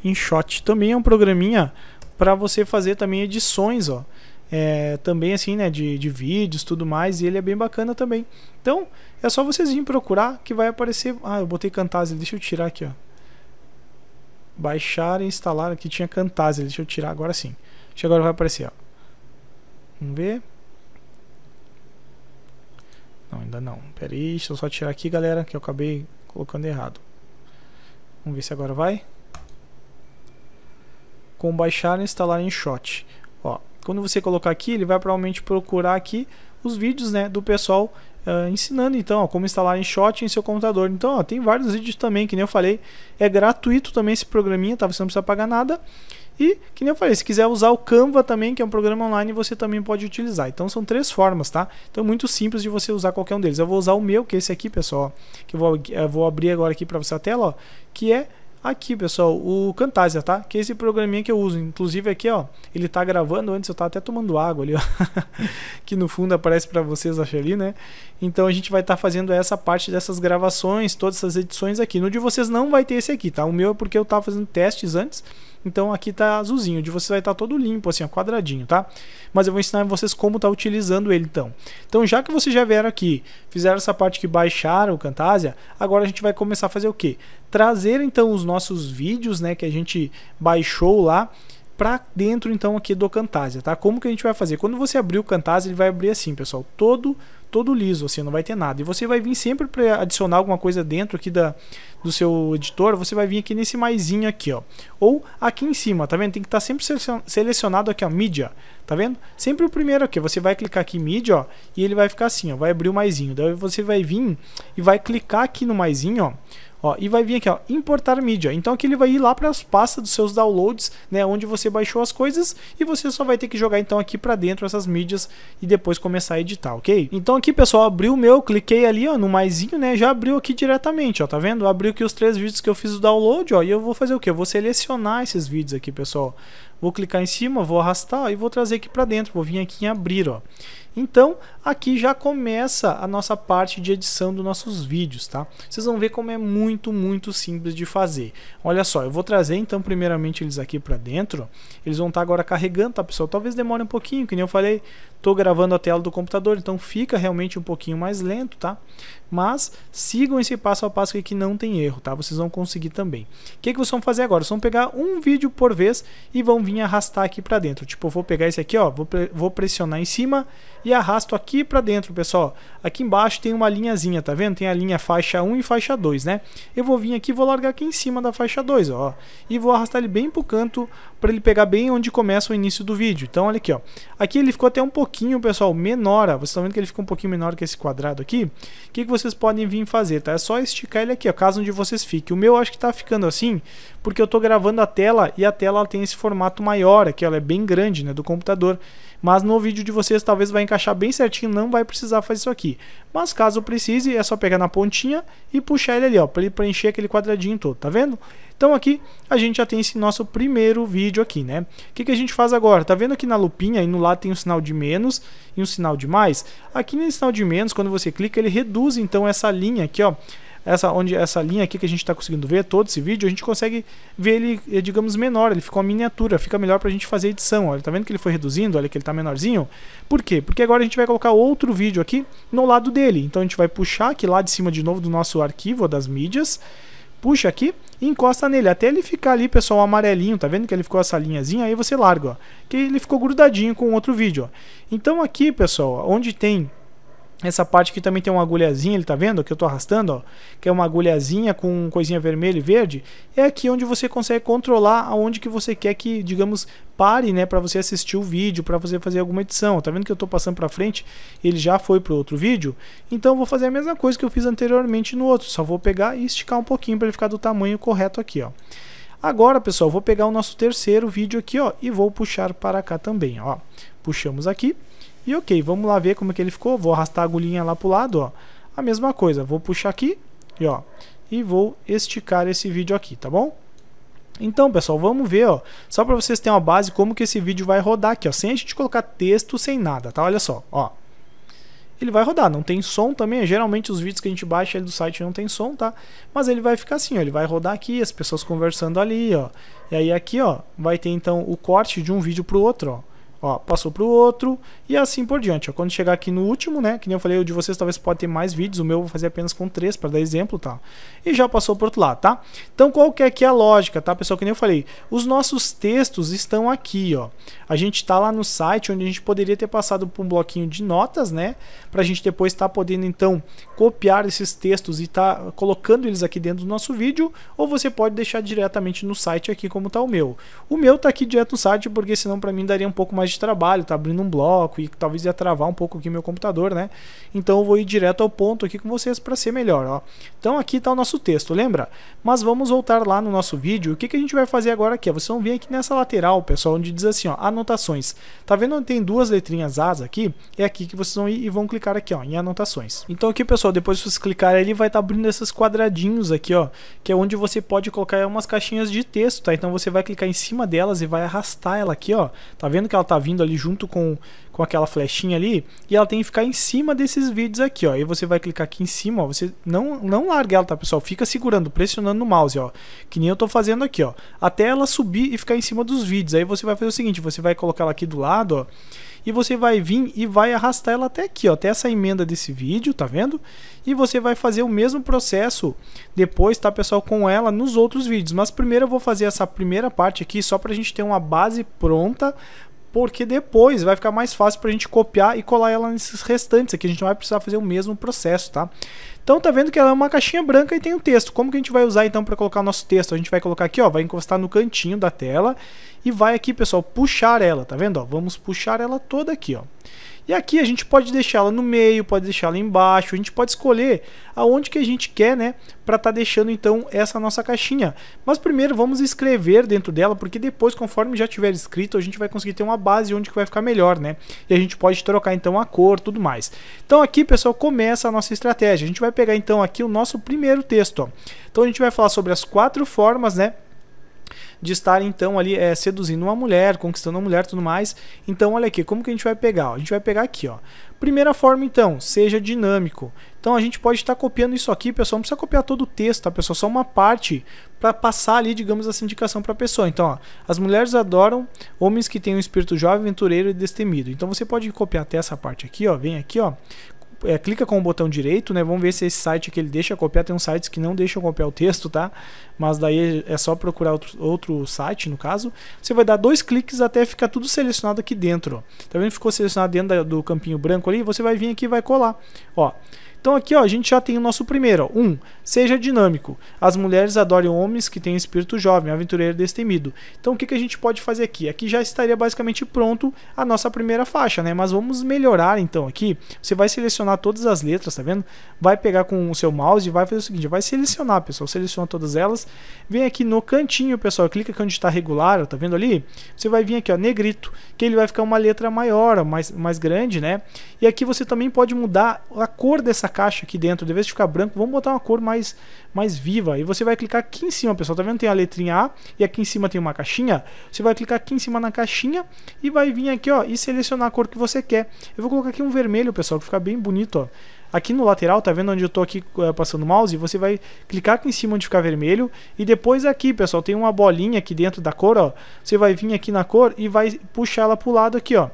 InShot também é um programinha para você fazer também edições, ó. É, também assim, né, de, de vídeos, tudo mais, e ele é bem bacana também. Então, é só vocês virem procurar que vai aparecer... Ah, eu botei Camtasia, deixa eu tirar aqui, ó. Baixar e instalar, aqui tinha Camtasia, deixa eu tirar agora sim. Deixa agora vai aparecer, ó. Vamos ver... Não, ainda não. Pera aí, deixa eu só tirar aqui, galera, que eu acabei colocando errado. Vamos ver se agora vai com baixar e instalar em shot. Ó, quando você colocar aqui, ele vai provavelmente procurar aqui os vídeos né, do pessoal uh, ensinando então ó, como instalar em shot em seu computador. Então ó, tem vários vídeos também, que nem eu falei, é gratuito também esse programinha, tá? você não precisa pagar nada. E, que nem eu falei, se quiser usar o Canva também, que é um programa online, você também pode utilizar. Então são três formas, tá? Então é muito simples de você usar qualquer um deles. Eu vou usar o meu, que é esse aqui, pessoal, que eu vou, eu eh, vou abrir agora aqui para você a tela, ó, que é aqui, pessoal, o Camtasia, tá? Que é esse programinha que eu uso. Inclusive aqui, ó, ele tá gravando antes, eu tava até tomando água ali, ó. que no fundo aparece para vocês, acho ali, né? Então a gente vai estar tá fazendo essa parte dessas gravações, todas essas edições aqui. No de vocês não vai ter esse aqui, tá? O meu é porque eu tava fazendo testes antes então aqui tá azulzinho, de você vai estar tá todo limpo, assim, ó, quadradinho, tá? Mas eu vou ensinar vocês como tá utilizando ele, então. Então já que vocês já vieram aqui, fizeram essa parte que baixaram o Camtasia, agora a gente vai começar a fazer o quê? Trazer então os nossos vídeos, né, que a gente baixou lá, para dentro então aqui do Camtasia, tá? Como que a gente vai fazer? Quando você abrir o Camtasia, ele vai abrir assim, pessoal, todo todo liso, assim, não vai ter nada. E você vai vir sempre para adicionar alguma coisa dentro aqui da, do seu editor, você vai vir aqui nesse maisinho aqui, ó. Ou aqui em cima, tá vendo? Tem que estar tá sempre selecionado aqui, ó, mídia, tá vendo? Sempre o primeiro aqui, você vai clicar aqui em mídia, ó, e ele vai ficar assim, ó, vai abrir o maisinho. Daí você vai vir e vai clicar aqui no maisinho, ó, Ó, e vai vir aqui, ó, importar mídia. Então aqui ele vai ir lá para as pastas dos seus downloads, né, onde você baixou as coisas e você só vai ter que jogar então aqui para dentro essas mídias e depois começar a editar, ok? Então aqui, pessoal, abriu o meu, cliquei ali, ó, no maisinho, né, já abriu aqui diretamente, ó, tá vendo? Abriu aqui os três vídeos que eu fiz o download, ó, e eu vou fazer o quê? Eu vou selecionar esses vídeos aqui, pessoal. Vou clicar em cima, vou arrastar ó, e vou trazer aqui para dentro, vou vir aqui em abrir, ó. Então, aqui já começa a nossa parte de edição dos nossos vídeos, tá? Vocês vão ver como é muito, muito simples de fazer. Olha só, eu vou trazer então primeiramente eles aqui para dentro. Eles vão estar tá agora carregando, tá pessoal? Talvez demore um pouquinho, que nem eu falei, Estou gravando a tela do computador, então fica realmente um pouquinho mais lento, tá? Mas sigam esse passo a passo aqui que não tem erro, tá? Vocês vão conseguir também. O que, que vocês vão fazer agora? Vocês vão pegar um vídeo por vez e vão vir arrastar aqui para dentro. Tipo, eu vou pegar esse aqui, ó, vou, vou pressionar em cima e arrasto aqui para dentro, pessoal. Aqui embaixo tem uma linhazinha, tá vendo? Tem a linha faixa 1 e faixa 2, né? Eu vou vir aqui e vou largar aqui em cima da faixa 2, ó. E vou arrastar ele bem pro canto para ele pegar bem onde começa o início do vídeo. Então, olha aqui, ó. Aqui ele ficou até um pouquinho pouquinho, pessoal, menor. Vocês estão vendo que ele fica um pouquinho menor que esse quadrado aqui. O que, que vocês podem vir fazer, tá? É só esticar ele aqui, ó, caso onde vocês fiquem. O meu acho que tá ficando assim, porque eu tô gravando a tela e a tela tem esse formato maior aqui, ela é bem grande, né, do computador. Mas no vídeo de vocês talvez vai encaixar bem certinho, não vai precisar fazer isso aqui. Mas caso precise, é só pegar na pontinha e puxar ele ali, ó, para ele preencher aquele quadradinho todo, tá vendo? Então aqui a gente já tem esse nosso primeiro vídeo aqui, né? O que, que a gente faz agora? Tá vendo aqui na lupinha e no lado tem um sinal de menos e um sinal de mais? Aqui nesse sinal de menos, quando você clica, ele reduz então essa linha aqui, ó, essa onde essa linha aqui que a gente está conseguindo ver todo esse vídeo, a gente consegue ver ele, eh, digamos, menor, ele ficou uma miniatura, fica melhor para a gente fazer edição. Olha, tá vendo que ele foi reduzindo, olha que ele está menorzinho. Por quê? Porque agora a gente vai colocar outro vídeo aqui no lado dele. Então a gente vai puxar aqui lá de cima de novo do nosso arquivo das mídias, puxa aqui e encosta nele, até ele ficar ali, pessoal, amarelinho, tá vendo que ele ficou essa linhazinha, aí você larga, ó, que ele ficou grudadinho com outro vídeo, ó. Então aqui, pessoal, onde tem essa parte aqui também tem uma agulhazinha, ele tá vendo? Que eu tô arrastando, ó. Que é uma agulhazinha com coisinha vermelha e verde. É aqui onde você consegue controlar aonde que você quer que, digamos, pare, né? Pra você assistir o vídeo, para você fazer alguma edição. Tá vendo que eu tô passando pra frente? Ele já foi pro outro vídeo. Então vou fazer a mesma coisa que eu fiz anteriormente no outro. Só vou pegar e esticar um pouquinho para ele ficar do tamanho correto aqui, ó. Agora, pessoal, vou pegar o nosso terceiro vídeo aqui, ó. E vou puxar para cá também, ó. Puxamos aqui. E ok, vamos lá ver como é que ele ficou. Vou arrastar a agulhinha lá para o lado, ó. A mesma coisa, vou puxar aqui e ó, e vou esticar esse vídeo aqui, tá bom? Então, pessoal, vamos ver, ó, só para vocês terem uma base como que esse vídeo vai rodar aqui, ó, sem a gente colocar texto, sem nada, tá? Olha só, ó. Ele vai rodar, não tem som também, geralmente os vídeos que a gente baixa do site não tem som, tá? Mas ele vai ficar assim, ó, ele vai rodar aqui, as pessoas conversando ali, ó. E aí aqui, ó, vai ter então o corte de um vídeo pro outro, ó. Ó, passou para o outro e assim por diante. Ó, quando chegar aqui no último, né? Que nem eu falei, o de vocês talvez pode ter mais vídeos, o meu vou fazer apenas com três para dar exemplo, tá? E já passou para outro lado, tá? Então qual que é aqui a lógica, tá, pessoal? Que nem eu falei, os nossos textos estão aqui, ó. A gente está lá no site onde a gente poderia ter passado por um bloquinho de notas, né? Para a gente depois estar tá podendo então copiar esses textos e estar tá colocando eles aqui dentro do nosso vídeo, ou você pode deixar diretamente no site aqui como está o meu. O meu está aqui direto no site porque senão para mim daria um pouco mais de trabalho, tá abrindo um bloco e talvez ia travar um pouco aqui meu computador, né? Então eu vou ir direto ao ponto aqui com vocês para ser melhor, ó. Então aqui tá o nosso texto, lembra? Mas vamos voltar lá no nosso vídeo. O que, que a gente vai fazer agora aqui? Vocês vão ver aqui nessa lateral, pessoal, onde diz assim, ó, anotações. Tá vendo onde tem duas letrinhas As aqui? É aqui que vocês vão ir e vão clicar aqui, ó, em anotações. Então aqui, pessoal, depois que vocês clicarem, ali vai estar tá abrindo esses quadradinhos aqui, ó, que é onde você pode colocar umas caixinhas de texto, tá? Então você vai clicar em cima delas e vai arrastar ela aqui, ó. Tá vendo que ela tá vindo ali junto com, com aquela flechinha ali, e ela tem que ficar em cima desses vídeos aqui, ó. E você vai clicar aqui em cima, ó, você não, não larga ela, tá, pessoal? Fica segurando, pressionando no mouse, ó, que nem eu tô fazendo aqui, ó, até ela subir e ficar em cima dos vídeos. Aí você vai fazer o seguinte, você vai colocar ela aqui do lado, ó, e você vai vir e vai arrastar ela até aqui, ó, até essa emenda desse vídeo, tá vendo? E você vai fazer o mesmo processo depois, tá pessoal, com ela nos outros vídeos. Mas primeiro eu vou fazer essa primeira parte aqui só para a gente ter uma base pronta porque depois vai ficar mais fácil para a gente copiar e colar ela nesses restantes aqui. A gente não vai precisar fazer o mesmo processo, tá? Então tá vendo que ela é uma caixinha branca e tem o um texto. Como que a gente vai usar então para colocar o nosso texto? A gente vai colocar aqui, ó, vai encostar no cantinho da tela e vai aqui, pessoal, puxar ela, tá vendo? Ó, vamos puxar ela toda aqui, ó. E aqui a gente pode deixá-la no meio, pode deixá-la embaixo, a gente pode escolher aonde que a gente quer, né, para estar tá deixando então essa nossa caixinha. Mas primeiro vamos escrever dentro dela, porque depois conforme já tiver escrito, a gente vai conseguir ter uma base onde que vai ficar melhor, né? E a gente pode trocar então a cor, tudo mais. Então aqui, pessoal, começa a nossa estratégia. A gente vai pegar então aqui o nosso primeiro texto, Então a gente vai falar sobre as quatro formas, né, de estar então ali é, seduzindo uma mulher, conquistando uma mulher, tudo mais. Então olha aqui, como que a gente vai pegar? a gente vai pegar aqui, ó. Primeira forma então, seja dinâmico. Então a gente pode estar copiando isso aqui, pessoal, não precisa copiar todo o texto, tá, pessoal? Só uma parte para passar ali, digamos, essa indicação para a pessoa. Então, ó, as mulheres adoram homens que têm um espírito jovem, aventureiro e destemido. Então você pode copiar até essa parte aqui, ó, vem aqui, ó, é, clica com o botão direito, né? Vamos ver se esse site que ele deixa copiar. Tem uns sites que não deixam copiar o texto, tá? Mas daí é só procurar outro, outro site, no caso. Você vai dar dois cliques até ficar tudo selecionado aqui dentro. Tá vendo? Ficou selecionado dentro da, do campinho branco ali. Você vai vir aqui e vai colar. Ó. Então aqui ó, a gente já tem o nosso primeiro. Ó. Um, Seja dinâmico. As mulheres adorem homens que têm espírito jovem, aventureiro destemido. Então o que, que a gente pode fazer aqui? Aqui já estaria basicamente pronto a nossa primeira faixa, né? Mas vamos melhorar então aqui. Você vai selecionar todas as letras, tá vendo? Vai pegar com o seu mouse e vai fazer o seguinte, vai selecionar, pessoal. Seleciona todas elas. Vem aqui no cantinho, pessoal. Clica onde está regular, tá vendo ali? Você vai vir aqui, ó, negrito, que ele vai ficar uma letra maior, mais, mais grande, né? E aqui você também pode mudar a cor dessa caixa aqui dentro. De vez de ficar branco, vamos botar uma cor mais mais, mais viva. E você vai clicar aqui em cima, pessoal. Tá vendo? Tem a letrinha A e aqui em cima tem uma caixinha. Você vai clicar aqui em cima na caixinha e vai vir aqui, ó, e selecionar a cor que você quer. Eu vou colocar aqui um vermelho, pessoal, que fica bem bonito, ó. Aqui no lateral, tá vendo onde eu tô aqui é, passando o mouse? Você vai clicar aqui em cima onde ficar vermelho e depois aqui, pessoal, tem uma bolinha aqui dentro da cor, ó. Você vai vir aqui na cor e vai puxar ela pro lado aqui, ó.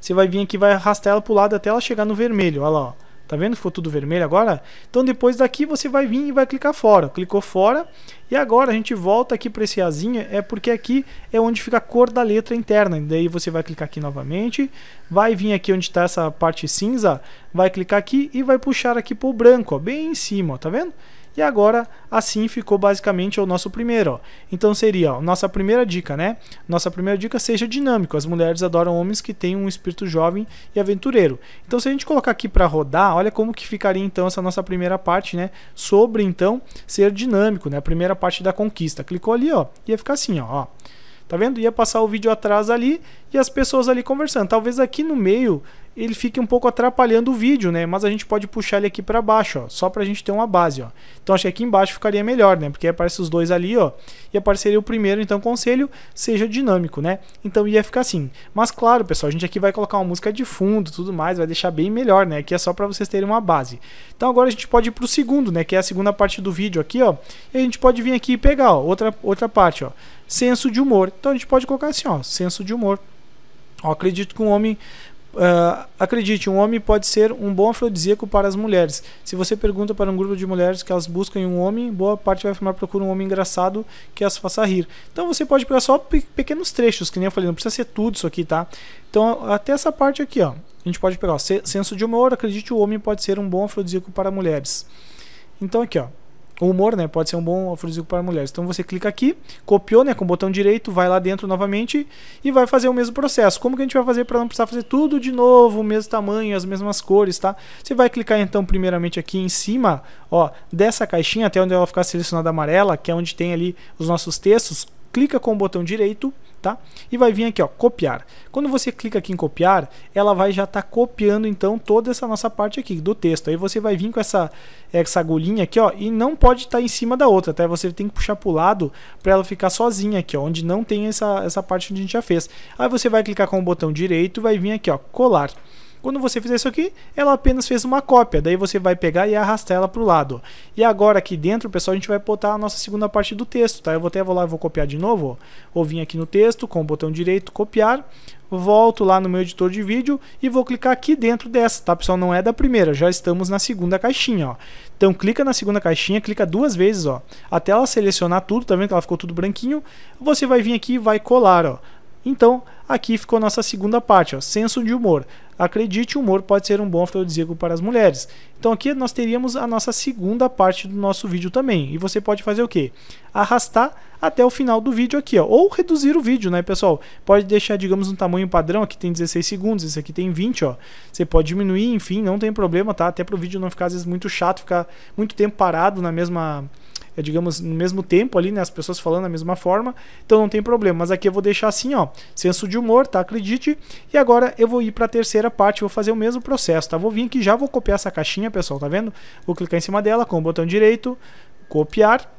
Você vai vir aqui vai arrastar ela pro lado até ela chegar no vermelho, olha lá, ó. Tá vendo? Ficou tudo vermelho agora? Então depois daqui você vai vir e vai clicar fora. Clicou fora e agora a gente volta aqui para esse azinho, é porque aqui é onde fica a cor da letra interna. Daí você vai clicar aqui novamente, vai vir aqui onde está essa parte cinza, vai clicar aqui e vai puxar aqui para o branco, ó, bem em cima, ó, tá vendo? E agora, assim ficou basicamente o nosso primeiro. Então seria ó, nossa primeira dica, né? Nossa primeira dica seja dinâmico. As mulheres adoram homens que têm um espírito jovem e aventureiro. Então se a gente colocar aqui para rodar, olha como que ficaria então essa nossa primeira parte, né? Sobre então ser dinâmico, né? A primeira parte da conquista. Clicou ali, ó, ia ficar assim, ó. ó. Tá vendo? Ia passar o vídeo atrás ali e as pessoas ali conversando. Talvez aqui no meio ele fica um pouco atrapalhando o vídeo, né? Mas a gente pode puxar ele aqui para baixo, ó, só para a gente ter uma base, ó. Então acho que aqui embaixo ficaria melhor, né? Porque aparece os dois ali, ó, e apareceria o primeiro, então conselho seja dinâmico, né? Então ia ficar assim. Mas claro, pessoal, a gente aqui vai colocar uma música de fundo, tudo mais, vai deixar bem melhor, né? Aqui é só para vocês terem uma base. Então agora a gente pode ir pro segundo, né, que é a segunda parte do vídeo aqui, ó. E a gente pode vir aqui e pegar, ó, outra outra parte, ó. Senso de humor. Então a gente pode colocar assim, ó, senso de humor. Eu acredito que um homem Uh, acredite, um homem pode ser um bom afrodisíaco para as mulheres. Se você pergunta para um grupo de mulheres que elas buscam um homem, boa parte vai afirmar procura um homem engraçado que as faça rir. Então você pode pegar só pe pequenos trechos, que nem eu falei, não precisa ser tudo isso aqui, tá? Então até essa parte aqui, ó. A gente pode pegar, ó, senso de humor, acredite, o homem pode ser um bom afrodisíaco para mulheres. Então aqui, ó o humor, né? Pode ser um bom afrodisíaco para mulheres. Então você clica aqui, copiou, né? Com o botão direito, vai lá dentro novamente e vai fazer o mesmo processo. Como que a gente vai fazer para não precisar fazer tudo de novo, o mesmo tamanho, as mesmas cores, tá? Você vai clicar então primeiramente aqui em cima, ó, dessa caixinha até onde ela ficar selecionada amarela, que é onde tem ali os nossos textos. Clica com o botão direito tá? E vai vir aqui, ó, copiar. Quando você clica aqui em copiar, ela vai já estar tá copiando então toda essa nossa parte aqui do texto. Aí você vai vir com essa essa agulhinha aqui, ó, e não pode estar tá em cima da outra, tá? Você tem que puxar para o lado para ela ficar sozinha aqui, ó, onde não tem essa essa parte que a gente já fez. Aí você vai clicar com o botão direito, vai vir aqui, ó, colar. Quando você fizer isso aqui, ela apenas fez uma cópia. Daí você vai pegar e arrastar ela para o lado. E agora aqui dentro, pessoal, a gente vai botar a nossa segunda parte do texto, tá? Eu vou até vou lá vou copiar de novo. Vou vir aqui no texto com o botão direito, copiar. Volto lá no meu editor de vídeo e vou clicar aqui dentro dessa, tá pessoal? Não é da primeira, já estamos na segunda caixinha, ó. Então clica na segunda caixinha, clica duas vezes, ó. Até ela selecionar tudo, tá vendo que ela ficou tudo branquinho? Você vai vir aqui e vai colar, ó. Então, Aqui ficou nossa segunda parte, ó, senso de humor. Acredite, o humor pode ser um bom afrodisíaco para as mulheres. Então aqui nós teríamos a nossa segunda parte do nosso vídeo também. E você pode fazer o quê? Arrastar até o final do vídeo aqui, ó. Ou reduzir o vídeo, né, pessoal? Pode deixar, digamos, um tamanho padrão. Aqui tem 16 segundos, esse aqui tem 20, ó. Você pode diminuir, enfim, não tem problema, tá? Até para o vídeo não ficar, às vezes, muito chato, ficar muito tempo parado na mesma é, digamos, no mesmo tempo ali, né? As pessoas falando da mesma forma, então não tem problema. Mas aqui eu vou deixar assim, ó, senso de humor, tá? Acredite. E agora eu vou ir para a terceira parte, vou fazer o mesmo processo, tá? Vou vir aqui, já vou copiar essa caixinha, pessoal, tá vendo? Vou clicar em cima dela com o botão direito, copiar,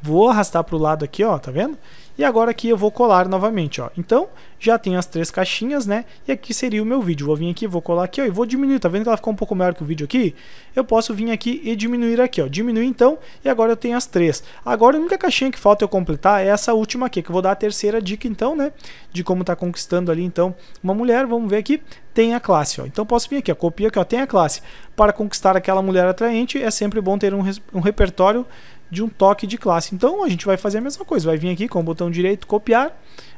vou arrastar para o lado aqui, ó, tá vendo? E agora aqui eu vou colar novamente, ó. Então, já tem as três caixinhas, né? E aqui seria o meu vídeo. Vou vir aqui, vou colar aqui, ó, e vou diminuir. Tá vendo que ela ficou um pouco maior que o vídeo aqui? Eu posso vir aqui e diminuir aqui, ó. Diminuir então, e agora eu tenho as três. Agora a única caixinha que falta eu completar é essa última aqui, que eu vou dar a terceira dica então, né? De como tá conquistando ali, então, uma mulher. Vamos ver aqui. Tem a classe, ó. Então posso vir aqui, ó. Copia aqui, ó. Tem a classe. Para conquistar aquela mulher atraente, é sempre bom ter um, um repertório de um toque de classe. Então a gente vai fazer a mesma coisa, vai vir aqui com o botão direito, copiar,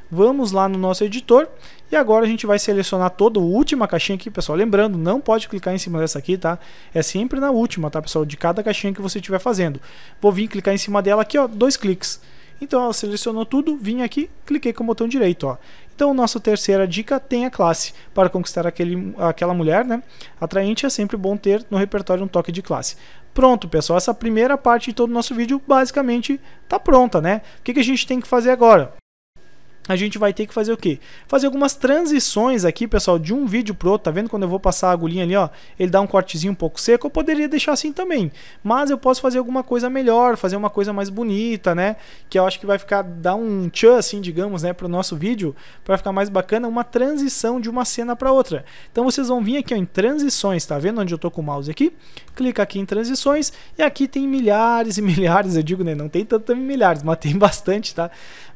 vamos lá no nosso editor e agora a gente vai selecionar toda a última caixinha aqui, pessoal. Lembrando, não pode clicar em cima dessa aqui, tá? É sempre na última, tá, pessoal? De cada caixinha que você estiver fazendo. Vou vir clicar em cima dela aqui, ó, dois cliques. Então, ela selecionou tudo, vim aqui, cliquei com o botão direito, ó. Então, nossa terceira dica tem a classe. Para conquistar aquele, aquela mulher, né, atraente é sempre bom ter no repertório um toque de classe. Pronto, pessoal, essa primeira parte de todo o nosso vídeo basicamente está pronta, né? O que, que a gente tem que fazer agora? a gente vai ter que fazer o quê? Fazer algumas transições aqui, pessoal, de um vídeo para outro, tá vendo? Quando eu vou passar a agulhinha ali, ó, ele dá um cortezinho um pouco seco, eu poderia deixar assim também, mas eu posso fazer alguma coisa melhor, fazer uma coisa mais bonita, né? Que eu acho que vai ficar, dar um tchan, assim, digamos, né, pro nosso vídeo, para ficar mais bacana, uma transição de uma cena para outra. Então vocês vão vir aqui, ó, em transições, tá vendo onde eu tô com o mouse aqui? Clica aqui em transições, e aqui tem milhares e milhares, eu digo, né, não tem tanto milhares, mas tem bastante, tá?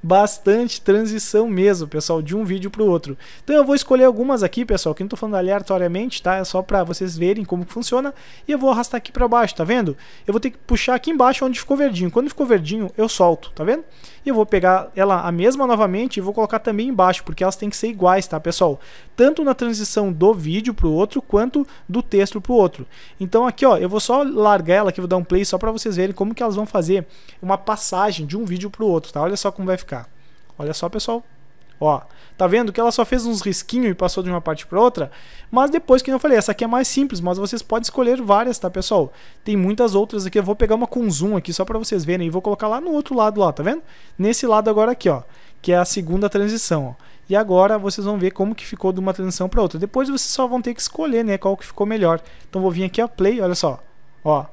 bastante transição mesmo, pessoal, de um vídeo para o outro. Então eu vou escolher algumas aqui, pessoal, que não estou falando aleatoriamente, tá? É só para vocês verem como funciona. E eu vou arrastar aqui para baixo, tá vendo? Eu vou ter que puxar aqui embaixo onde ficou verdinho. Quando ficou verdinho, eu solto, tá vendo? E eu vou pegar ela a mesma novamente e vou colocar também embaixo, porque elas têm que ser iguais, tá, pessoal? Tanto na transição do vídeo para o outro, quanto do texto para o outro. Então aqui, ó, eu vou só largar ela aqui, vou dar um play só para vocês verem como que elas vão fazer uma passagem de um vídeo para o outro, tá? Olha só como vai ficar. Olha só, pessoal. Ó, tá vendo que ela só fez uns risquinhos e passou de uma parte para outra? Mas depois que eu falei, essa aqui é mais simples, mas vocês podem escolher várias, tá, pessoal? Tem muitas outras aqui, eu vou pegar uma com zoom aqui só para vocês verem e vou colocar lá no outro lado lá, tá vendo? Nesse lado agora aqui, ó, que é a segunda transição, ó. E agora vocês vão ver como que ficou de uma transição para outra. Depois vocês só vão ter que escolher, né, qual que ficou melhor. Então vou vir aqui a play, olha só. Ó,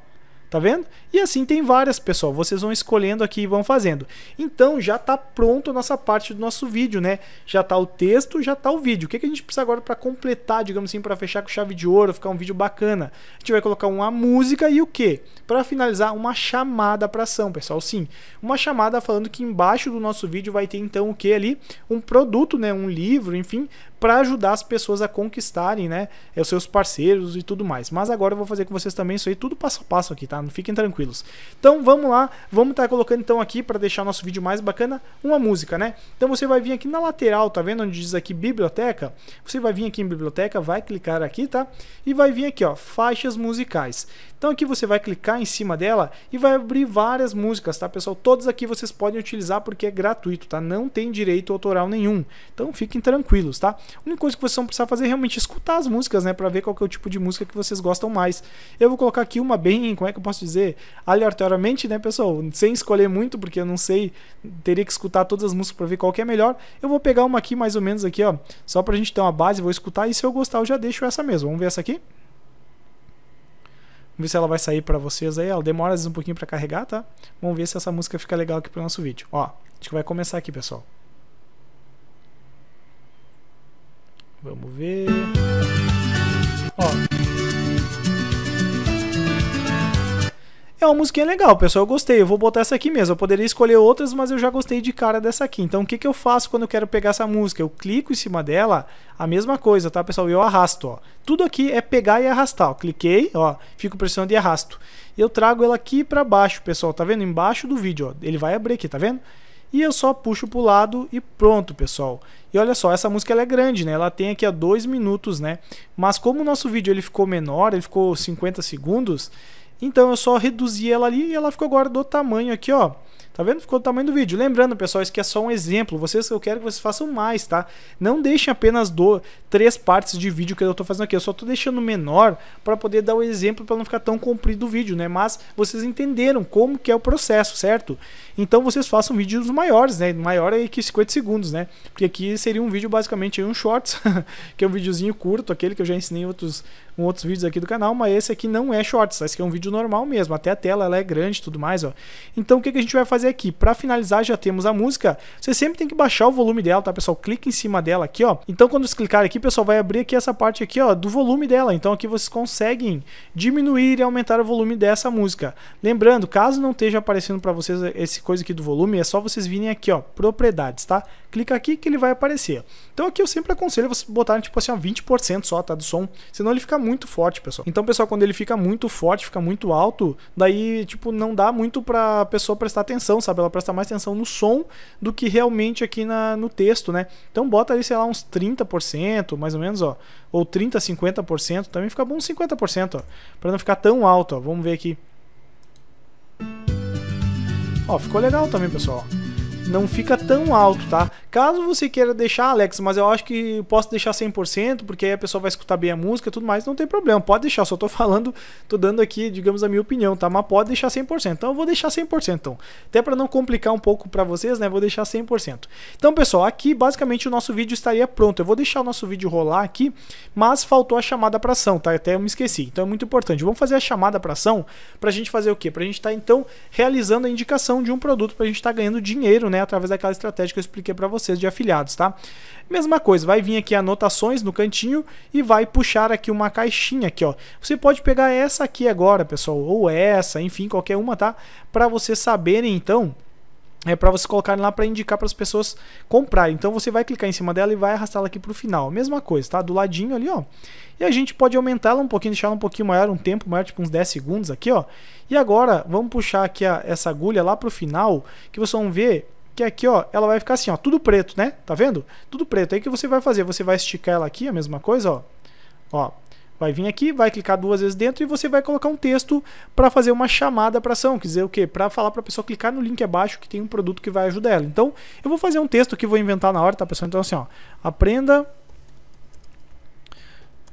Tá vendo? E assim tem várias, pessoal. Vocês vão escolhendo aqui e vão fazendo. Então já está pronto a nossa parte do nosso vídeo, né? Já está o texto, já está o vídeo. O que, que a gente precisa agora para completar, digamos assim, para fechar com chave de ouro, ficar um vídeo bacana? A gente vai colocar uma música e o que? Para finalizar, uma chamada para ação, pessoal. Sim, uma chamada falando que embaixo do nosso vídeo vai ter então o que ali? Um produto, né? Um livro, enfim, para ajudar as pessoas a conquistarem, né, é, os seus parceiros e tudo mais. Mas agora eu vou fazer com vocês também isso aí tudo passo a passo aqui, tá? Não fiquem tranquilos. Então vamos lá, vamos estar tá colocando então aqui para deixar nosso vídeo mais bacana uma música, né? Então você vai vir aqui na lateral, tá vendo onde diz aqui biblioteca? Você vai vir aqui em biblioteca, vai clicar aqui, tá? E vai vir aqui, ó, faixas musicais. Então aqui você vai clicar em cima dela e vai abrir várias músicas, tá, pessoal? Todas aqui vocês podem utilizar porque é gratuito, tá? Não tem direito autoral nenhum. Então fiquem tranquilos, tá? A única coisa que vocês vão precisar fazer é realmente escutar as músicas, né? Pra ver qual é o tipo de música que vocês gostam mais. Eu vou colocar aqui uma bem, como é que eu posso dizer? Aleatoriamente, né, pessoal? Sem escolher muito, porque eu não sei, teria que escutar todas as músicas pra ver qual que é melhor. Eu vou pegar uma aqui, mais ou menos aqui, ó. Só pra gente ter uma base, vou escutar. E se eu gostar, eu já deixo essa mesmo. Vamos ver essa aqui? Vamos ver se ela vai sair para vocês aí. Ela demora às vezes um pouquinho para carregar, tá? Vamos ver se essa música fica legal aqui pro nosso vídeo. Ó, a gente vai começar aqui, pessoal. Vamos ver. Ó. É uma musiquinha legal, pessoal. Eu gostei. Eu vou botar essa aqui mesmo. Eu poderia escolher outras, mas eu já gostei de cara dessa aqui. Então, o que, que eu faço quando eu quero pegar essa música? Eu clico em cima dela, a mesma coisa, tá, pessoal? Eu arrasto, ó. Tudo aqui é pegar e arrastar. Ó. Cliquei, ó. Fico pressionando e arrasto. Eu trago ela aqui para baixo, pessoal. Tá vendo? Embaixo do vídeo, ó. Ele vai abrir aqui, tá vendo? e eu só puxo para o lado e pronto, pessoal. E olha só, essa música ela é grande, né? Ela tem aqui a 2 minutos, né? Mas como o nosso vídeo ele ficou menor, ele ficou 50 segundos, então eu só reduzi ela ali e ela ficou agora do tamanho aqui, ó, Tá vendo? Ficou o tamanho do vídeo. Lembrando, pessoal, isso aqui é só um exemplo. Vocês eu quero que vocês façam mais, tá? Não deixem apenas do três partes de vídeo que eu tô fazendo aqui. Eu só tô deixando menor para poder dar o exemplo para não ficar tão comprido o vídeo, né? Mas vocês entenderam como que é o processo, certo? Então vocês façam vídeos maiores, né? Maior aí que 50 segundos, né? Porque aqui seria um vídeo basicamente um shorts, que é um videozinho curto, aquele que eu já ensinei em outros com outros vídeos aqui do canal, mas esse aqui não é shorts, tá? esse aqui é um vídeo normal mesmo, até a tela ela é grande e tudo mais, ó. Então o que, que a gente vai fazer aqui? Para finalizar já temos a música, você sempre tem que baixar o volume dela, tá pessoal? Clique em cima dela aqui, ó. Então quando vocês clicarem aqui, pessoal, vai abrir aqui essa parte aqui, ó, do volume dela, então aqui vocês conseguem diminuir e aumentar o volume dessa música. Lembrando, caso não esteja aparecendo para vocês esse coisa aqui do volume, é só vocês virem aqui, ó, propriedades, tá? clica aqui que ele vai aparecer. Então aqui eu sempre aconselho vocês botarem tipo assim, ó, 20% só, tá, do som, senão ele fica muito forte, pessoal. Então, pessoal, quando ele fica muito forte, fica muito alto, daí, tipo, não dá muito pra pessoa prestar atenção, sabe? Ela presta mais atenção no som do que realmente aqui na, no texto, né? Então bota ali, sei lá, uns 30%, mais ou menos, ó, ou 30, 50%, também fica bom 50%, ó, pra não ficar tão alto, ó. Vamos ver aqui. Ó, ficou legal também, pessoal. Não fica tão alto, tá? Caso você queira deixar, Alex, mas eu acho que posso deixar 100%, porque aí a pessoa vai escutar bem a música e tudo mais, não tem problema, pode deixar, só tô falando, tô dando aqui, digamos, a minha opinião, tá? Mas pode deixar 100%. Então eu vou deixar 100%, então. Até para não complicar um pouco para vocês, né, vou deixar 100%. Então, pessoal, aqui basicamente o nosso vídeo estaria pronto. Eu vou deixar o nosso vídeo rolar aqui, mas faltou a chamada para ação, tá? Até eu me esqueci. Então é muito importante. Vamos fazer a chamada para ação para a gente fazer o quê? Para a gente estar tá, então realizando a indicação de um produto para a gente estar tá ganhando dinheiro, né, através daquela estratégia que eu expliquei para vocês vocês de afiliados, tá? Mesma coisa, vai vir aqui anotações no cantinho e vai puxar aqui uma caixinha aqui, ó. Você pode pegar essa aqui agora, pessoal, ou essa, enfim, qualquer uma, tá? Para vocês saberem então é para você colocar lá para indicar para as pessoas comprarem. Então você vai clicar em cima dela e vai arrastá-la aqui para o final. Mesma coisa, tá? Do ladinho ali, ó. E a gente pode aumentar ela um pouquinho, deixar ela um pouquinho maior, um tempo maior, tipo uns 10 segundos aqui, ó. E agora vamos puxar aqui a, essa agulha lá para o final, que vocês vão ver porque aqui, ó, ela vai ficar assim, ó, tudo preto, né? Tá vendo? Tudo preto. Aí o que você vai fazer? Você vai esticar ela aqui, a mesma coisa, ó. Ó, vai vir aqui, vai clicar duas vezes dentro e você vai colocar um texto para fazer uma chamada para ação, quer dizer o quê? Para falar para a pessoa clicar no link abaixo que tem um produto que vai ajudar ela. Então, eu vou fazer um texto que vou inventar na hora, tá pessoal? Então assim, ó, aprenda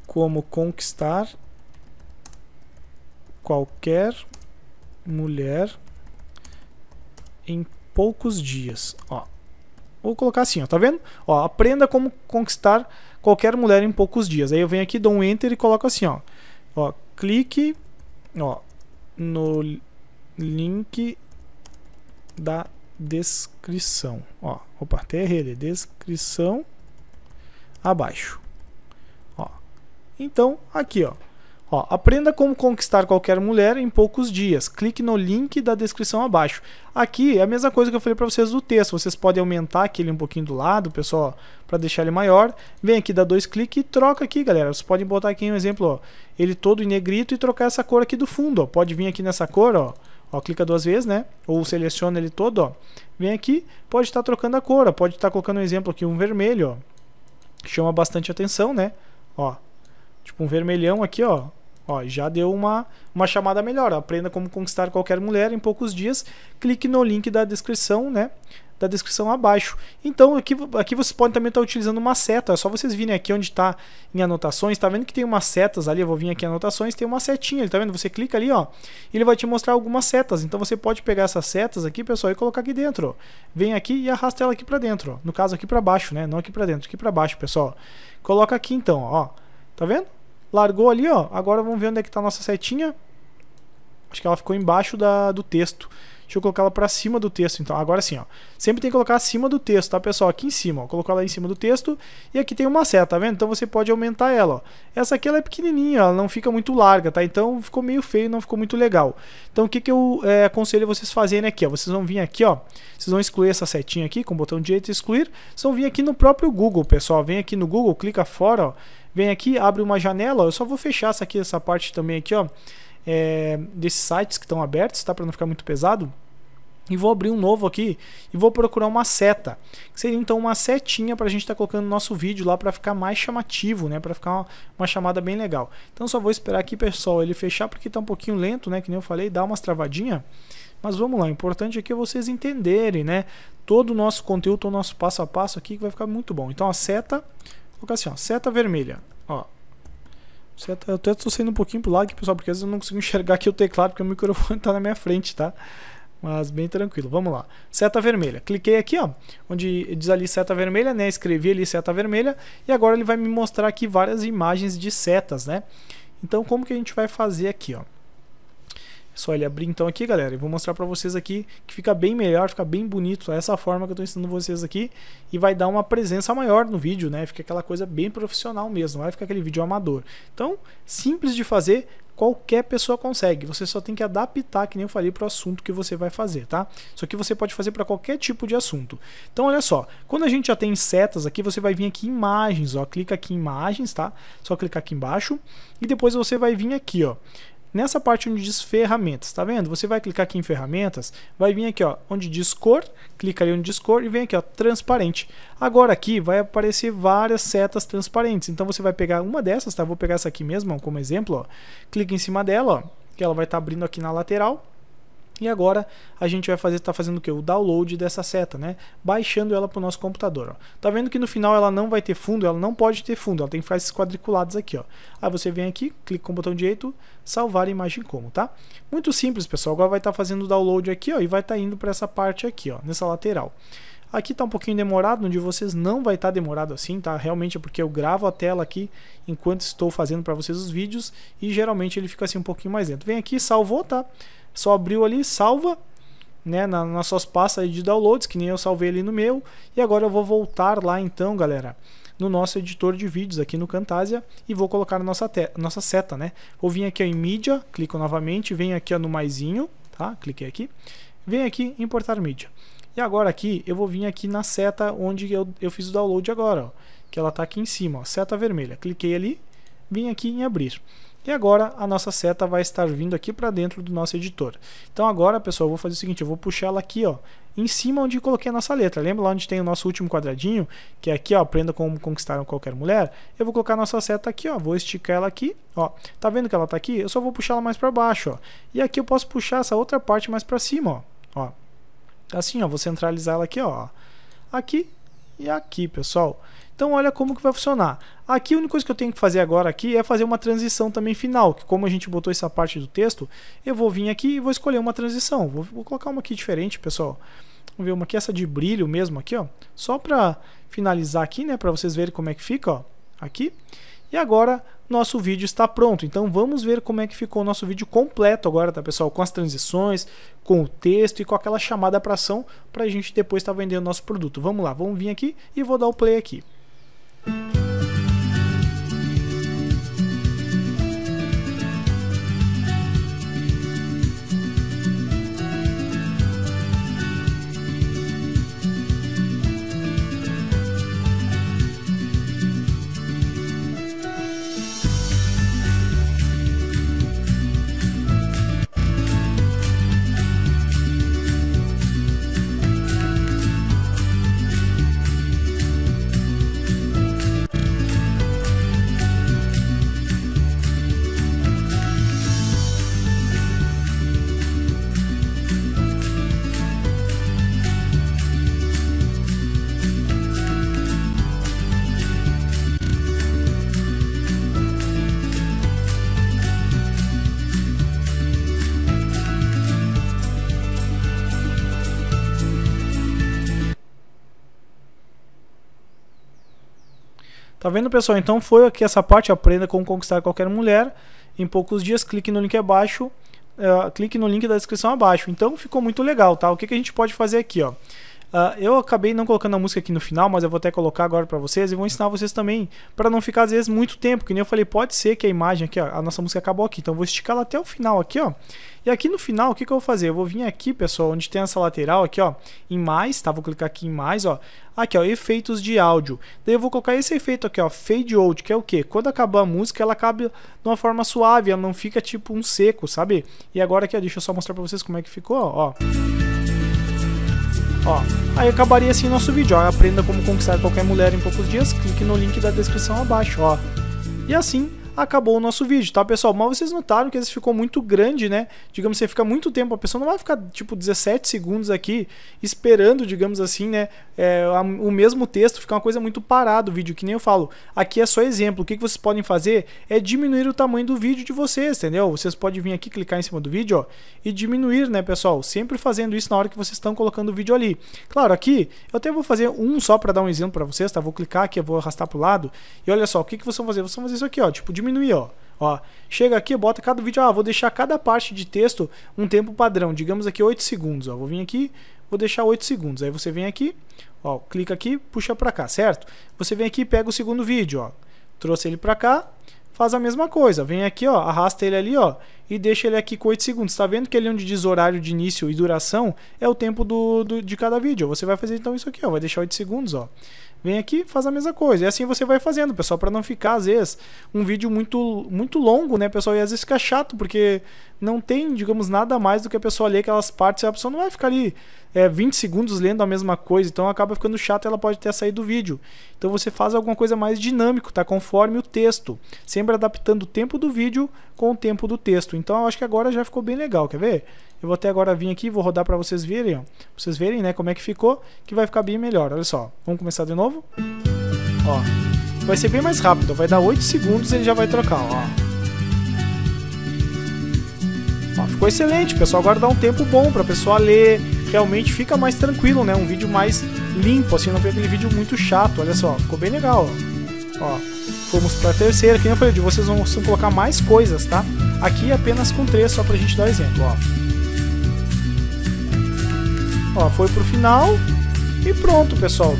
como conquistar qualquer mulher em poucos dias. Ó, vou colocar assim, ó, tá vendo? Ó, aprenda como conquistar qualquer mulher em poucos dias. Aí eu venho aqui, dou um enter e coloco assim, ó. Ó, clique, ó, no link da descrição. Ó, opa, até errei, descrição abaixo. Ó. Então, aqui, ó. Ó, aprenda como conquistar qualquer mulher em poucos dias. Clique no link da descrição abaixo. Aqui é a mesma coisa que eu falei para vocês do texto. Vocês podem aumentar aquele um pouquinho do lado, pessoal, para deixar ele maior. Vem aqui, dá dois cliques e troca aqui, galera. Vocês podem botar aqui um exemplo, ó, ele todo em negrito e trocar essa cor aqui do fundo. Ó. Pode vir aqui nessa cor, ó, ó, clica duas vezes, né? Ou seleciona ele todo, ó. Vem aqui, pode estar tá trocando a cor, ó. pode estar tá colocando um exemplo aqui, um vermelho, ó. Chama bastante atenção, né? Ó, tipo um vermelhão aqui, ó. Ó, já deu uma, uma chamada melhor. Aprenda como conquistar qualquer mulher em poucos dias. Clique no link da descrição, né? da descrição abaixo. Então aqui, aqui vocês podem também estar utilizando uma seta, é só vocês virem aqui onde está em anotações, tá vendo que tem umas setas ali, eu vou vir aqui em anotações, tem uma setinha, tá vendo? Você clica ali, ó, ele vai te mostrar algumas setas, então você pode pegar essas setas aqui, pessoal, e colocar aqui dentro, ó. Vem aqui e arrasta ela aqui para dentro, ó. no caso aqui para baixo, né? Não aqui para dentro, aqui para baixo, pessoal. Coloca aqui então, ó, tá vendo? Largou ali, ó. Agora vamos ver onde é que está a nossa setinha. Acho que ela ficou embaixo da, do texto. Deixa eu colocar ela para cima do texto, então. Agora sim, ó. Sempre tem que colocar acima do texto, tá, pessoal? Aqui em cima, ó. Colocou ela em cima do texto. E aqui tem uma seta, tá vendo? Então você pode aumentar ela, ó. Essa aqui, ela é pequenininha, ela não fica muito larga, tá? Então ficou meio feio, não ficou muito legal. Então o que, que eu é, aconselho vocês fazerem aqui, ó. Vocês vão vir aqui, ó. Vocês vão excluir essa setinha aqui, com o botão direito excluir. Vocês vão vir aqui no próprio Google, pessoal. Vem aqui no Google, clica fora, ó vem aqui, abre uma janela, eu só vou fechar essa aqui, essa parte também aqui, ó, é, desses sites que estão abertos, tá, para não ficar muito pesado. E vou abrir um novo aqui e vou procurar uma seta, que seria então uma setinha para a gente estar tá colocando nosso vídeo lá para ficar mais chamativo, né? Para ficar uma, uma, chamada bem legal. Então só vou esperar aqui, pessoal, ele fechar porque tá um pouquinho lento, né? Que nem eu falei, dá umas travadinha. Mas vamos lá, o importante aqui é vocês entenderem, né? Todo o nosso conteúdo, o nosso passo a passo aqui que vai ficar muito bom. Então a seta colocar assim, ó, seta vermelha, ó. Seta, eu até tô saindo um pouquinho pro lado aqui, pessoal, porque às vezes eu não consigo enxergar aqui o teclado, porque o microfone tá na minha frente, tá? Mas bem tranquilo, vamos lá. Seta vermelha. Cliquei aqui, ó, onde diz ali seta vermelha, né? Escrevi ali seta vermelha e agora ele vai me mostrar aqui várias imagens de setas, né? Então como que a gente vai fazer aqui, ó? Só ele abrir então aqui, galera. E vou mostrar para vocês aqui que fica bem melhor, fica bem bonito é essa forma que eu estou ensinando vocês aqui. E vai dar uma presença maior no vídeo, né? Fica aquela coisa bem profissional mesmo, vai ficar aquele vídeo amador. Então, simples de fazer, qualquer pessoa consegue. Você só tem que adaptar, que nem eu falei, para o assunto que você vai fazer, tá? Isso aqui você pode fazer para qualquer tipo de assunto. Então, olha só, quando a gente já tem setas aqui, você vai vir aqui em imagens, ó, clica aqui em imagens, tá? Só clicar aqui embaixo e depois você vai vir aqui, ó, nessa parte onde diz ferramentas, tá vendo? Você vai clicar aqui em ferramentas, vai vir aqui ó, onde diz cor, clica ali onde diz cor e vem aqui ó, transparente. Agora aqui vai aparecer várias setas transparentes, então você vai pegar uma dessas, tá? Vou pegar essa aqui mesmo como exemplo, ó. clica em cima dela, ó, que ela vai estar tá abrindo aqui na lateral. E agora a gente vai fazer, está fazendo o que? O download dessa seta, né? Baixando ela para o nosso computador. Ó. Tá vendo que no final ela não vai ter fundo, ela não pode ter fundo, ela tem que ficar esses quadriculados aqui. Ó. Aí você vem aqui, clica com o botão direito, salvar a imagem como, tá? Muito simples, pessoal. Agora vai estar tá fazendo o download aqui ó, e vai estar tá indo para essa parte aqui, ó, nessa lateral. Aqui está um pouquinho demorado, onde vocês não vai estar tá demorado assim, tá? Realmente é porque eu gravo a tela aqui enquanto estou fazendo para vocês os vídeos e geralmente ele fica assim um pouquinho mais lento. Vem aqui, salvou, tá? Só abriu ali, salva, né, na, nas suas pastas de downloads, que nem eu salvei ali no meu. E agora eu vou voltar lá então, galera, no nosso editor de vídeos aqui no Camtasia e vou colocar nossa, nossa seta, né? Vou vir aqui ó, em mídia, clico novamente, venho aqui ó, no maisinho, tá? Cliquei aqui. Venho aqui importar mídia. E agora aqui eu vou vir aqui na seta onde eu, eu fiz o download agora, ó, que ela está aqui em cima, ó, seta vermelha. Cliquei ali, vim aqui em abrir. E agora a nossa seta vai estar vindo aqui para dentro do nosso editor. Então agora, pessoal, eu vou fazer o seguinte, eu vou puxar ela aqui, ó, em cima onde coloquei a nossa letra. Lembra lá onde tem o nosso último quadradinho, que é aqui, ó, aprenda como conquistar qualquer mulher? Eu vou colocar a nossa seta aqui, ó, vou esticar ela aqui, ó. Tá vendo que ela tá aqui? Eu só vou puxar ela mais para baixo, ó. E aqui eu posso puxar essa outra parte mais para cima, ó. ó. Assim, ó, vou centralizar ela aqui, ó. Aqui e aqui, pessoal. Então olha como que vai funcionar. Aqui a única coisa que eu tenho que fazer agora aqui é fazer uma transição também final, que como a gente botou essa parte do texto, eu vou vir aqui e vou escolher uma transição. Vou, vou colocar uma aqui diferente, pessoal. Vamos ver uma aqui, essa de brilho mesmo aqui, ó. Só para finalizar aqui, né, para vocês verem como é que fica, ó, aqui. E agora nosso vídeo está pronto. Então vamos ver como é que ficou o nosso vídeo completo agora, tá pessoal? Com as transições, com o texto e com aquela chamada para ação para a gente depois estar tá vendendo nosso produto. Vamos lá, vamos vir aqui e vou dar o play aqui. Tá vendo, pessoal? Então foi aqui essa parte, aprenda como conquistar qualquer mulher em poucos dias. Clique no link abaixo, uh, clique no link da descrição abaixo. Então ficou muito legal, tá? O que, que a gente pode fazer aqui, ó? Uh, eu acabei não colocando a música aqui no final, mas eu vou até colocar agora para vocês e vou ensinar vocês também, para não ficar às vezes muito tempo, que nem eu falei, pode ser que a imagem aqui, ó, a nossa música acabou aqui, então eu vou esticar ela até o final aqui, ó. E aqui no final, o que, que eu vou fazer? Eu vou vir aqui, pessoal, onde tem essa lateral aqui, ó, em mais, tá? Vou clicar aqui em mais, ó. Aqui, ó, efeitos de áudio. Daí eu vou colocar esse efeito aqui, ó, fade out, que é o quê? Quando acabar a música, ela acaba de uma forma suave, ela não fica tipo um seco, sabe? E agora aqui, ó, deixa eu só mostrar para vocês como é que ficou, ó. ó. Ó, aí acabaria assim nosso vídeo, ó. aprenda como conquistar qualquer mulher em poucos dias, clique no link da descrição abaixo, ó. E assim acabou o nosso vídeo, tá, pessoal? Mas vocês notaram que esse ficou muito grande, né? Digamos assim, fica muito tempo, a pessoa não vai ficar, tipo, 17 segundos aqui esperando, digamos assim, né? É, o mesmo texto fica uma coisa muito parada o vídeo, que nem eu falo. Aqui é só exemplo, o que, que vocês podem fazer é diminuir o tamanho do vídeo de vocês, entendeu? Vocês podem vir aqui, clicar em cima do vídeo, ó, e diminuir, né, pessoal? Sempre fazendo isso na hora que vocês estão colocando o vídeo ali. Claro, aqui eu até vou fazer um só para dar um exemplo para vocês, tá? Vou clicar aqui, eu vou arrastar pro lado, e olha só, o que, que vocês vão fazer? Vocês vão fazer isso aqui, ó, tipo, diminuir, ó. Ó, chega aqui, bota cada vídeo, ah, vou deixar cada parte de texto um tempo padrão, digamos aqui 8 segundos, ó. Vou vir aqui, vou deixar 8 segundos. Aí você vem aqui, ó, clica aqui, puxa para cá, certo? Você vem aqui e pega o segundo vídeo, ó. Trouxe ele para cá, faz a mesma coisa. Vem aqui, ó, arrasta ele ali, ó, e deixa ele aqui com 8 segundos. Tá vendo que ele onde é diz horário de início e duração é o tempo do, do de cada vídeo. Você vai fazer então isso aqui, ó, vai deixar 8 segundos, ó vem aqui, faz a mesma coisa. E assim você vai fazendo, pessoal, para não ficar às vezes um vídeo muito muito longo, né, pessoal? E às vezes fica chato porque não tem, digamos, nada mais do que a pessoa ler aquelas partes, a pessoa não vai ficar ali é, 20 segundos lendo a mesma coisa, então acaba ficando chato, ela pode ter saído do vídeo. Então você faz alguma coisa mais dinâmico, tá? Conforme o texto, sempre adaptando o tempo do vídeo com o tempo do texto. Então eu acho que agora já ficou bem legal, quer ver? Eu vou até agora vir aqui, vou rodar para vocês verem, ó. Vocês verem, né, como é que ficou, que vai ficar bem melhor. Olha só. Vamos começar de novo? Ó. Vai ser bem mais rápido, vai dar 8 segundos e ele já vai trocar, ó. ó ficou excelente, pessoal. Agora dá um tempo bom para pessoa ler, realmente fica mais tranquilo, né? Um vídeo mais limpo, assim, não foi aquele vídeo muito chato. Olha só, ficou bem legal, ó. ó fomos para a terceira, que nem eu falei, de vocês vão, vocês vão colocar mais coisas, tá? Aqui apenas com três, só para a gente dar exemplo, ó. Ó, foi pro final e pronto, pessoal.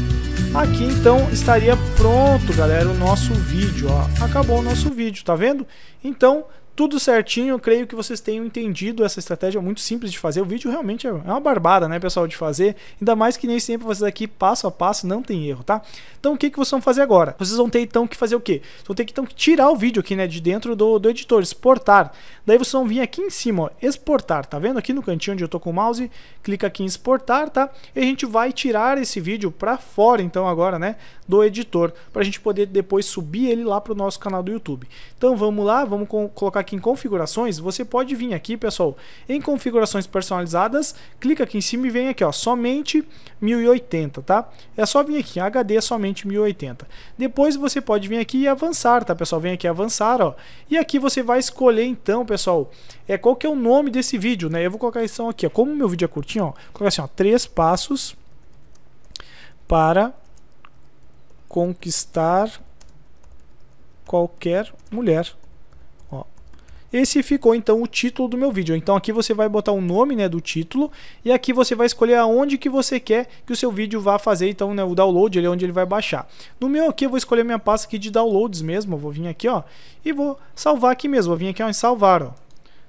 Aqui então estaria pronto, galera, o nosso vídeo, ó. Acabou o nosso vídeo, tá vendo? Então, tudo certinho. Eu creio que vocês tenham entendido essa estratégia é muito simples de fazer. O vídeo realmente é, é uma barbada, né, pessoal, de fazer. Ainda mais que nem sempre vocês aqui passo a passo não tem erro, tá? Então o que, que vocês vão fazer agora? Vocês vão ter então que fazer o quê? Vocês vão ter que então tirar o vídeo aqui, né, de dentro do, do editor, exportar. Daí vocês vão vir aqui em cima, ó, exportar, tá vendo? Aqui no cantinho onde eu tô com o mouse, clica aqui em exportar, tá? E a gente vai tirar esse vídeo para fora, então agora, né, do editor, para a gente poder depois subir ele lá pro nosso canal do YouTube. Então vamos lá, vamos colocar aqui aqui em configurações, você pode vir aqui, pessoal, em configurações personalizadas, clica aqui em cima e vem aqui, ó, somente 1080, tá? É só vir aqui, HD é somente 1080. Depois você pode vir aqui e avançar, tá, pessoal? Vem aqui avançar, ó. E aqui você vai escolher então, pessoal, é qual que é o nome desse vídeo, né? Eu vou colocar isso aqui, ó. Como meu vídeo é curtinho, ó, colocar assim, ó, três passos para conquistar qualquer mulher. Esse ficou então o título do meu vídeo. Então aqui você vai botar o nome né, do título e aqui você vai escolher aonde que você quer que o seu vídeo vá fazer então né, o download, ali é onde ele vai baixar. No meu aqui eu vou escolher minha pasta aqui de downloads mesmo, eu vou vir aqui ó e vou salvar aqui mesmo, vou vir aqui ó, em salvar ó.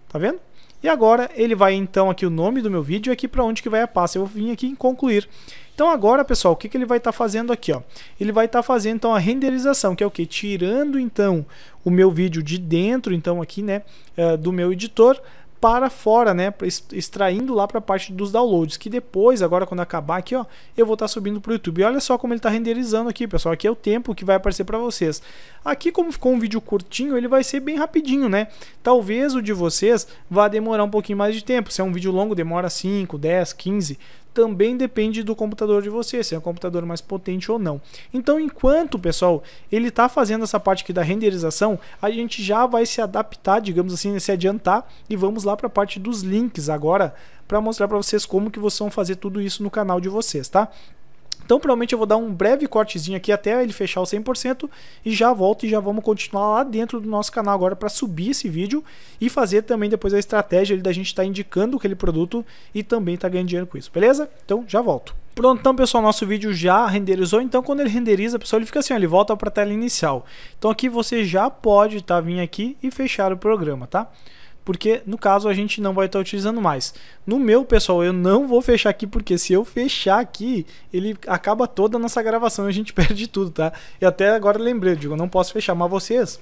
Tá vendo? E agora ele vai então aqui o nome do meu vídeo e é aqui para onde que vai a pasta. Eu vou vir aqui em concluir. Então agora, pessoal, o que, que ele vai estar tá fazendo aqui? Ó? Ele vai estar tá fazendo então a renderização, que é o que? Tirando então o meu vídeo de dentro, então aqui, né, eh, do meu editor, para fora, né, extraindo lá para a parte dos downloads, que depois, agora quando acabar aqui, ó, eu vou estar tá subindo para o YouTube. E olha só como ele está renderizando aqui, pessoal, aqui é o tempo que vai aparecer para vocês. Aqui, como ficou um vídeo curtinho, ele vai ser bem rapidinho, né? Talvez o de vocês vá demorar um pouquinho mais de tempo, se é um vídeo longo, demora 5, 10, 15, também depende do computador de você, se é um computador mais potente ou não. Então, enquanto, pessoal, ele está fazendo essa parte aqui da renderização, a gente já vai se adaptar, digamos assim, se adiantar e vamos lá para a parte dos links agora para mostrar para vocês como que vocês vão fazer tudo isso no canal de vocês, tá? Então provavelmente eu vou dar um breve cortezinho aqui até ele fechar o 100% e já volto e já vamos continuar lá dentro do nosso canal agora para subir esse vídeo e fazer também depois a estratégia da gente estar tá indicando aquele produto e também estar tá ganhando dinheiro com isso, beleza? Então já volto. Pronto, então pessoal, nosso vídeo já renderizou, então quando ele renderiza, pessoal, ele fica assim, ó, ele volta para a tela inicial. Então aqui você já pode tá, vir aqui e fechar o programa, tá? porque no caso a gente não vai estar tá utilizando mais. No meu, pessoal, eu não vou fechar aqui, porque se eu fechar aqui, ele acaba toda a nossa gravação e a gente perde tudo, tá? E até agora lembrei, eu digo, eu não posso fechar, mas vocês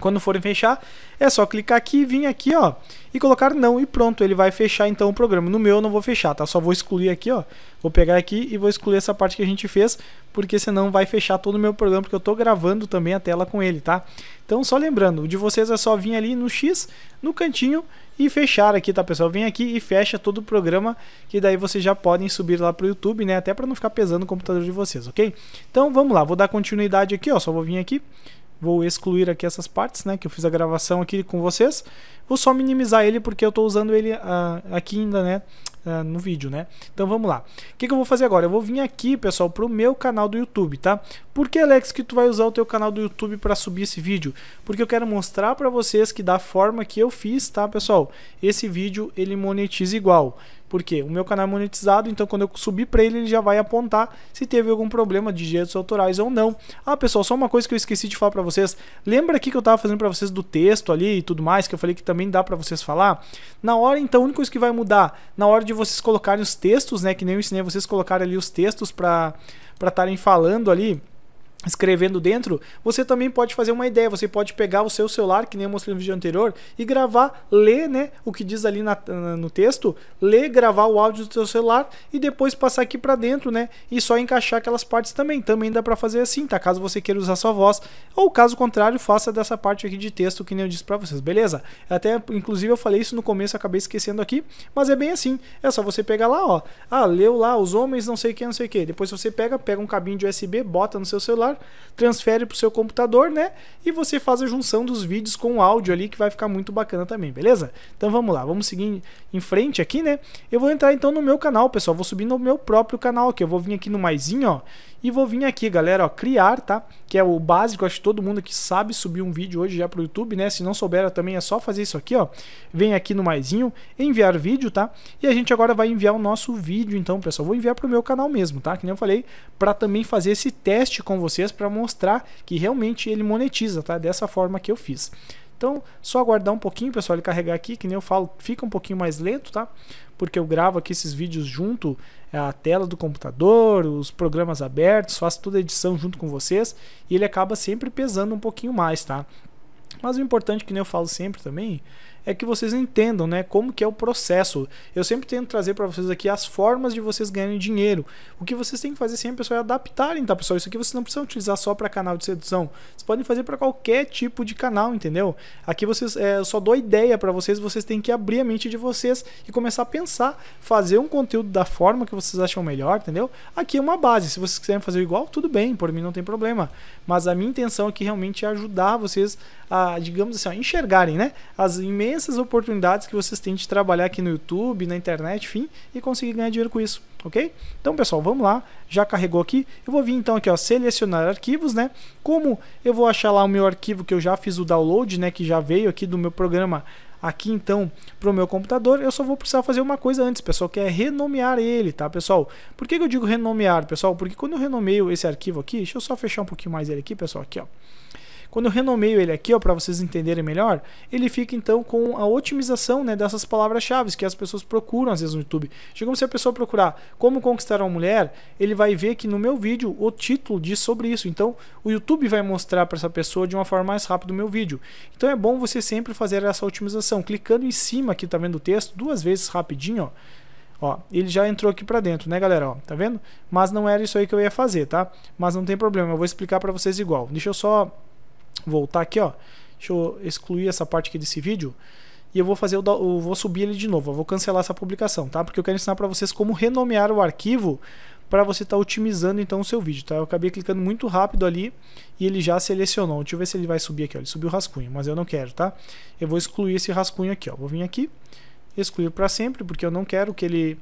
quando forem fechar, é só clicar aqui, vir aqui, ó, e colocar não e pronto, ele vai fechar então o programa. No meu eu não vou fechar, tá? Só vou excluir aqui, ó. Vou pegar aqui e vou excluir essa parte que a gente fez, porque senão vai fechar todo o meu programa, porque eu tô gravando também a tela com ele, tá? Então só lembrando, o de vocês é só vir ali no X, no cantinho e fechar aqui, tá, pessoal? Vem aqui e fecha todo o programa, que daí vocês já podem subir lá pro YouTube, né? Até para não ficar pesando o computador de vocês, ok? Então vamos lá, vou dar continuidade aqui, ó, só vou vir aqui vou excluir aqui essas partes, né, que eu fiz a gravação aqui com vocês. Vou só minimizar ele porque eu estou usando ele uh, aqui ainda, né, uh, no vídeo, né. Então vamos lá. O que, que, eu vou fazer agora? Eu vou vir aqui, pessoal, para o meu canal do YouTube, tá? Por que, Alex, que tu vai usar o teu canal do YouTube para subir esse vídeo? Porque eu quero mostrar para vocês que da forma que eu fiz, tá, pessoal? Esse vídeo ele monetiza igual. Por quê? O meu canal é monetizado, então quando eu subir para ele, ele já vai apontar se teve algum problema de direitos autorais ou não. Ah, pessoal, só uma coisa que eu esqueci de falar para vocês. Lembra aqui que eu estava fazendo para vocês do texto ali e tudo mais, que eu falei que também dá para vocês falar? Na hora, então, a única coisa que vai mudar, na hora de vocês colocarem os textos, né, que nem eu ensinei vocês colocarem ali os textos para estarem falando ali, escrevendo dentro, você também pode fazer uma ideia, você pode pegar o seu celular, que nem eu mostrei no vídeo anterior, e gravar, ler né, o que diz ali na, no texto, ler, gravar o áudio do seu celular e depois passar aqui para dentro, né, e só encaixar aquelas partes também, também dá para fazer assim, tá, caso você queira usar sua voz, ou caso contrário, faça dessa parte aqui de texto que nem eu disse para vocês, beleza? Até, inclusive eu falei isso no começo, acabei esquecendo aqui, mas é bem assim, é só você pegar lá, ó, ah, leu lá, os homens não sei o que, não sei o que, depois você pega, pega um cabinho de USB, bota no seu celular, celular, transfere para o seu computador, né? E você faz a junção dos vídeos com o áudio ali, que vai ficar muito bacana também, beleza? Então vamos lá, vamos seguir em frente aqui, né? Eu vou entrar então no meu canal, pessoal, vou subir no meu próprio canal aqui, eu vou vir aqui no maisinho, ó, e vou vir aqui, galera, ó, criar, tá? Que é o básico, acho que todo mundo que sabe subir um vídeo hoje já para o YouTube, né? Se não souber também é só fazer isso aqui, ó. Vem aqui no maisinho, enviar vídeo, tá? E a gente agora vai enviar o nosso vídeo, então, pessoal, vou enviar para o meu canal mesmo, tá? Que nem eu falei, para também fazer esse teste com vocês para mostrar que realmente ele monetiza, tá? Dessa forma que eu fiz. Então, só aguardar um pouquinho, pessoal, ele carregar aqui, que nem eu falo, fica um pouquinho mais lento, tá? Porque eu gravo aqui esses vídeos junto à é, tela do computador, os programas abertos, faço toda a edição junto com vocês, e ele acaba sempre pesando um pouquinho mais, tá? Mas o importante, que nem eu falo sempre também, é que vocês entendam, né, como que é o processo. Eu sempre tento trazer para vocês aqui as formas de vocês ganharem dinheiro. O que vocês têm que fazer sempre, pessoal, é adaptarem, tá, pessoal? Isso aqui vocês não precisam utilizar só para canal de sedução. Vocês podem fazer para qualquer tipo de canal, entendeu? Aqui vocês é, eu só dou ideia para vocês, vocês têm que abrir a mente de vocês e começar a pensar, fazer um conteúdo da forma que vocês acham melhor, entendeu? Aqui é uma base. Se vocês quiserem fazer igual, tudo bem, por mim não tem problema. Mas a minha intenção aqui realmente é ajudar vocês a, digamos assim, a enxergarem, né, as imensas imensas oportunidades que vocês têm de trabalhar aqui no YouTube, na internet, enfim, e conseguir ganhar dinheiro com isso, ok? Então, pessoal, vamos lá. Já carregou aqui. Eu vou vir então aqui, ó, selecionar arquivos, né? Como eu vou achar lá o meu arquivo que eu já fiz o download, né? Que já veio aqui do meu programa aqui então para o meu computador, eu só vou precisar fazer uma coisa antes, pessoal, que é renomear ele, tá, pessoal? Por que, que eu digo renomear, pessoal? Porque quando eu renomeio esse arquivo aqui, deixa eu só fechar um pouquinho mais ele aqui, pessoal, aqui, ó. Quando eu renomeio ele aqui, ó, para vocês entenderem melhor, ele fica então com a otimização, né, dessas palavras-chave que as pessoas procuram às vezes no YouTube. Chegamos se a pessoa procurar como conquistar uma mulher, ele vai ver que no meu vídeo o título diz sobre isso. Então, o YouTube vai mostrar para essa pessoa de uma forma mais rápida o meu vídeo. Então é bom você sempre fazer essa otimização, clicando em cima aqui tá vendo o texto duas vezes rapidinho, ó. Ó, ele já entrou aqui para dentro, né, galera? Ó, tá vendo? Mas não era isso aí que eu ia fazer, tá? Mas não tem problema, eu vou explicar para vocês igual. Deixa eu só voltar aqui, ó. Deixa eu excluir essa parte aqui desse vídeo e eu vou fazer o, eu vou subir ele de novo, eu vou cancelar essa publicação, tá? Porque eu quero ensinar para vocês como renomear o arquivo para você estar tá otimizando então o seu vídeo, tá? Eu acabei clicando muito rápido ali e ele já selecionou. Deixa eu ver se ele vai subir aqui, ó. ele subiu o rascunho, mas eu não quero, tá? Eu vou excluir esse rascunho aqui, ó. Vou vir aqui, excluir para sempre, porque eu não quero que ele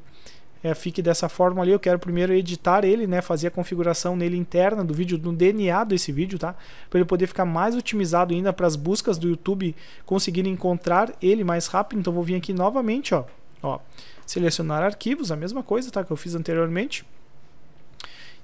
é, fique dessa forma ali. Eu quero primeiro editar ele, né, fazer a configuração nele interna do vídeo, do DNA desse vídeo, tá? Para ele poder ficar mais otimizado ainda para as buscas do YouTube conseguirem encontrar ele mais rápido. Então vou vir aqui novamente, ó, ó, selecionar arquivos, a mesma coisa, tá, que eu fiz anteriormente.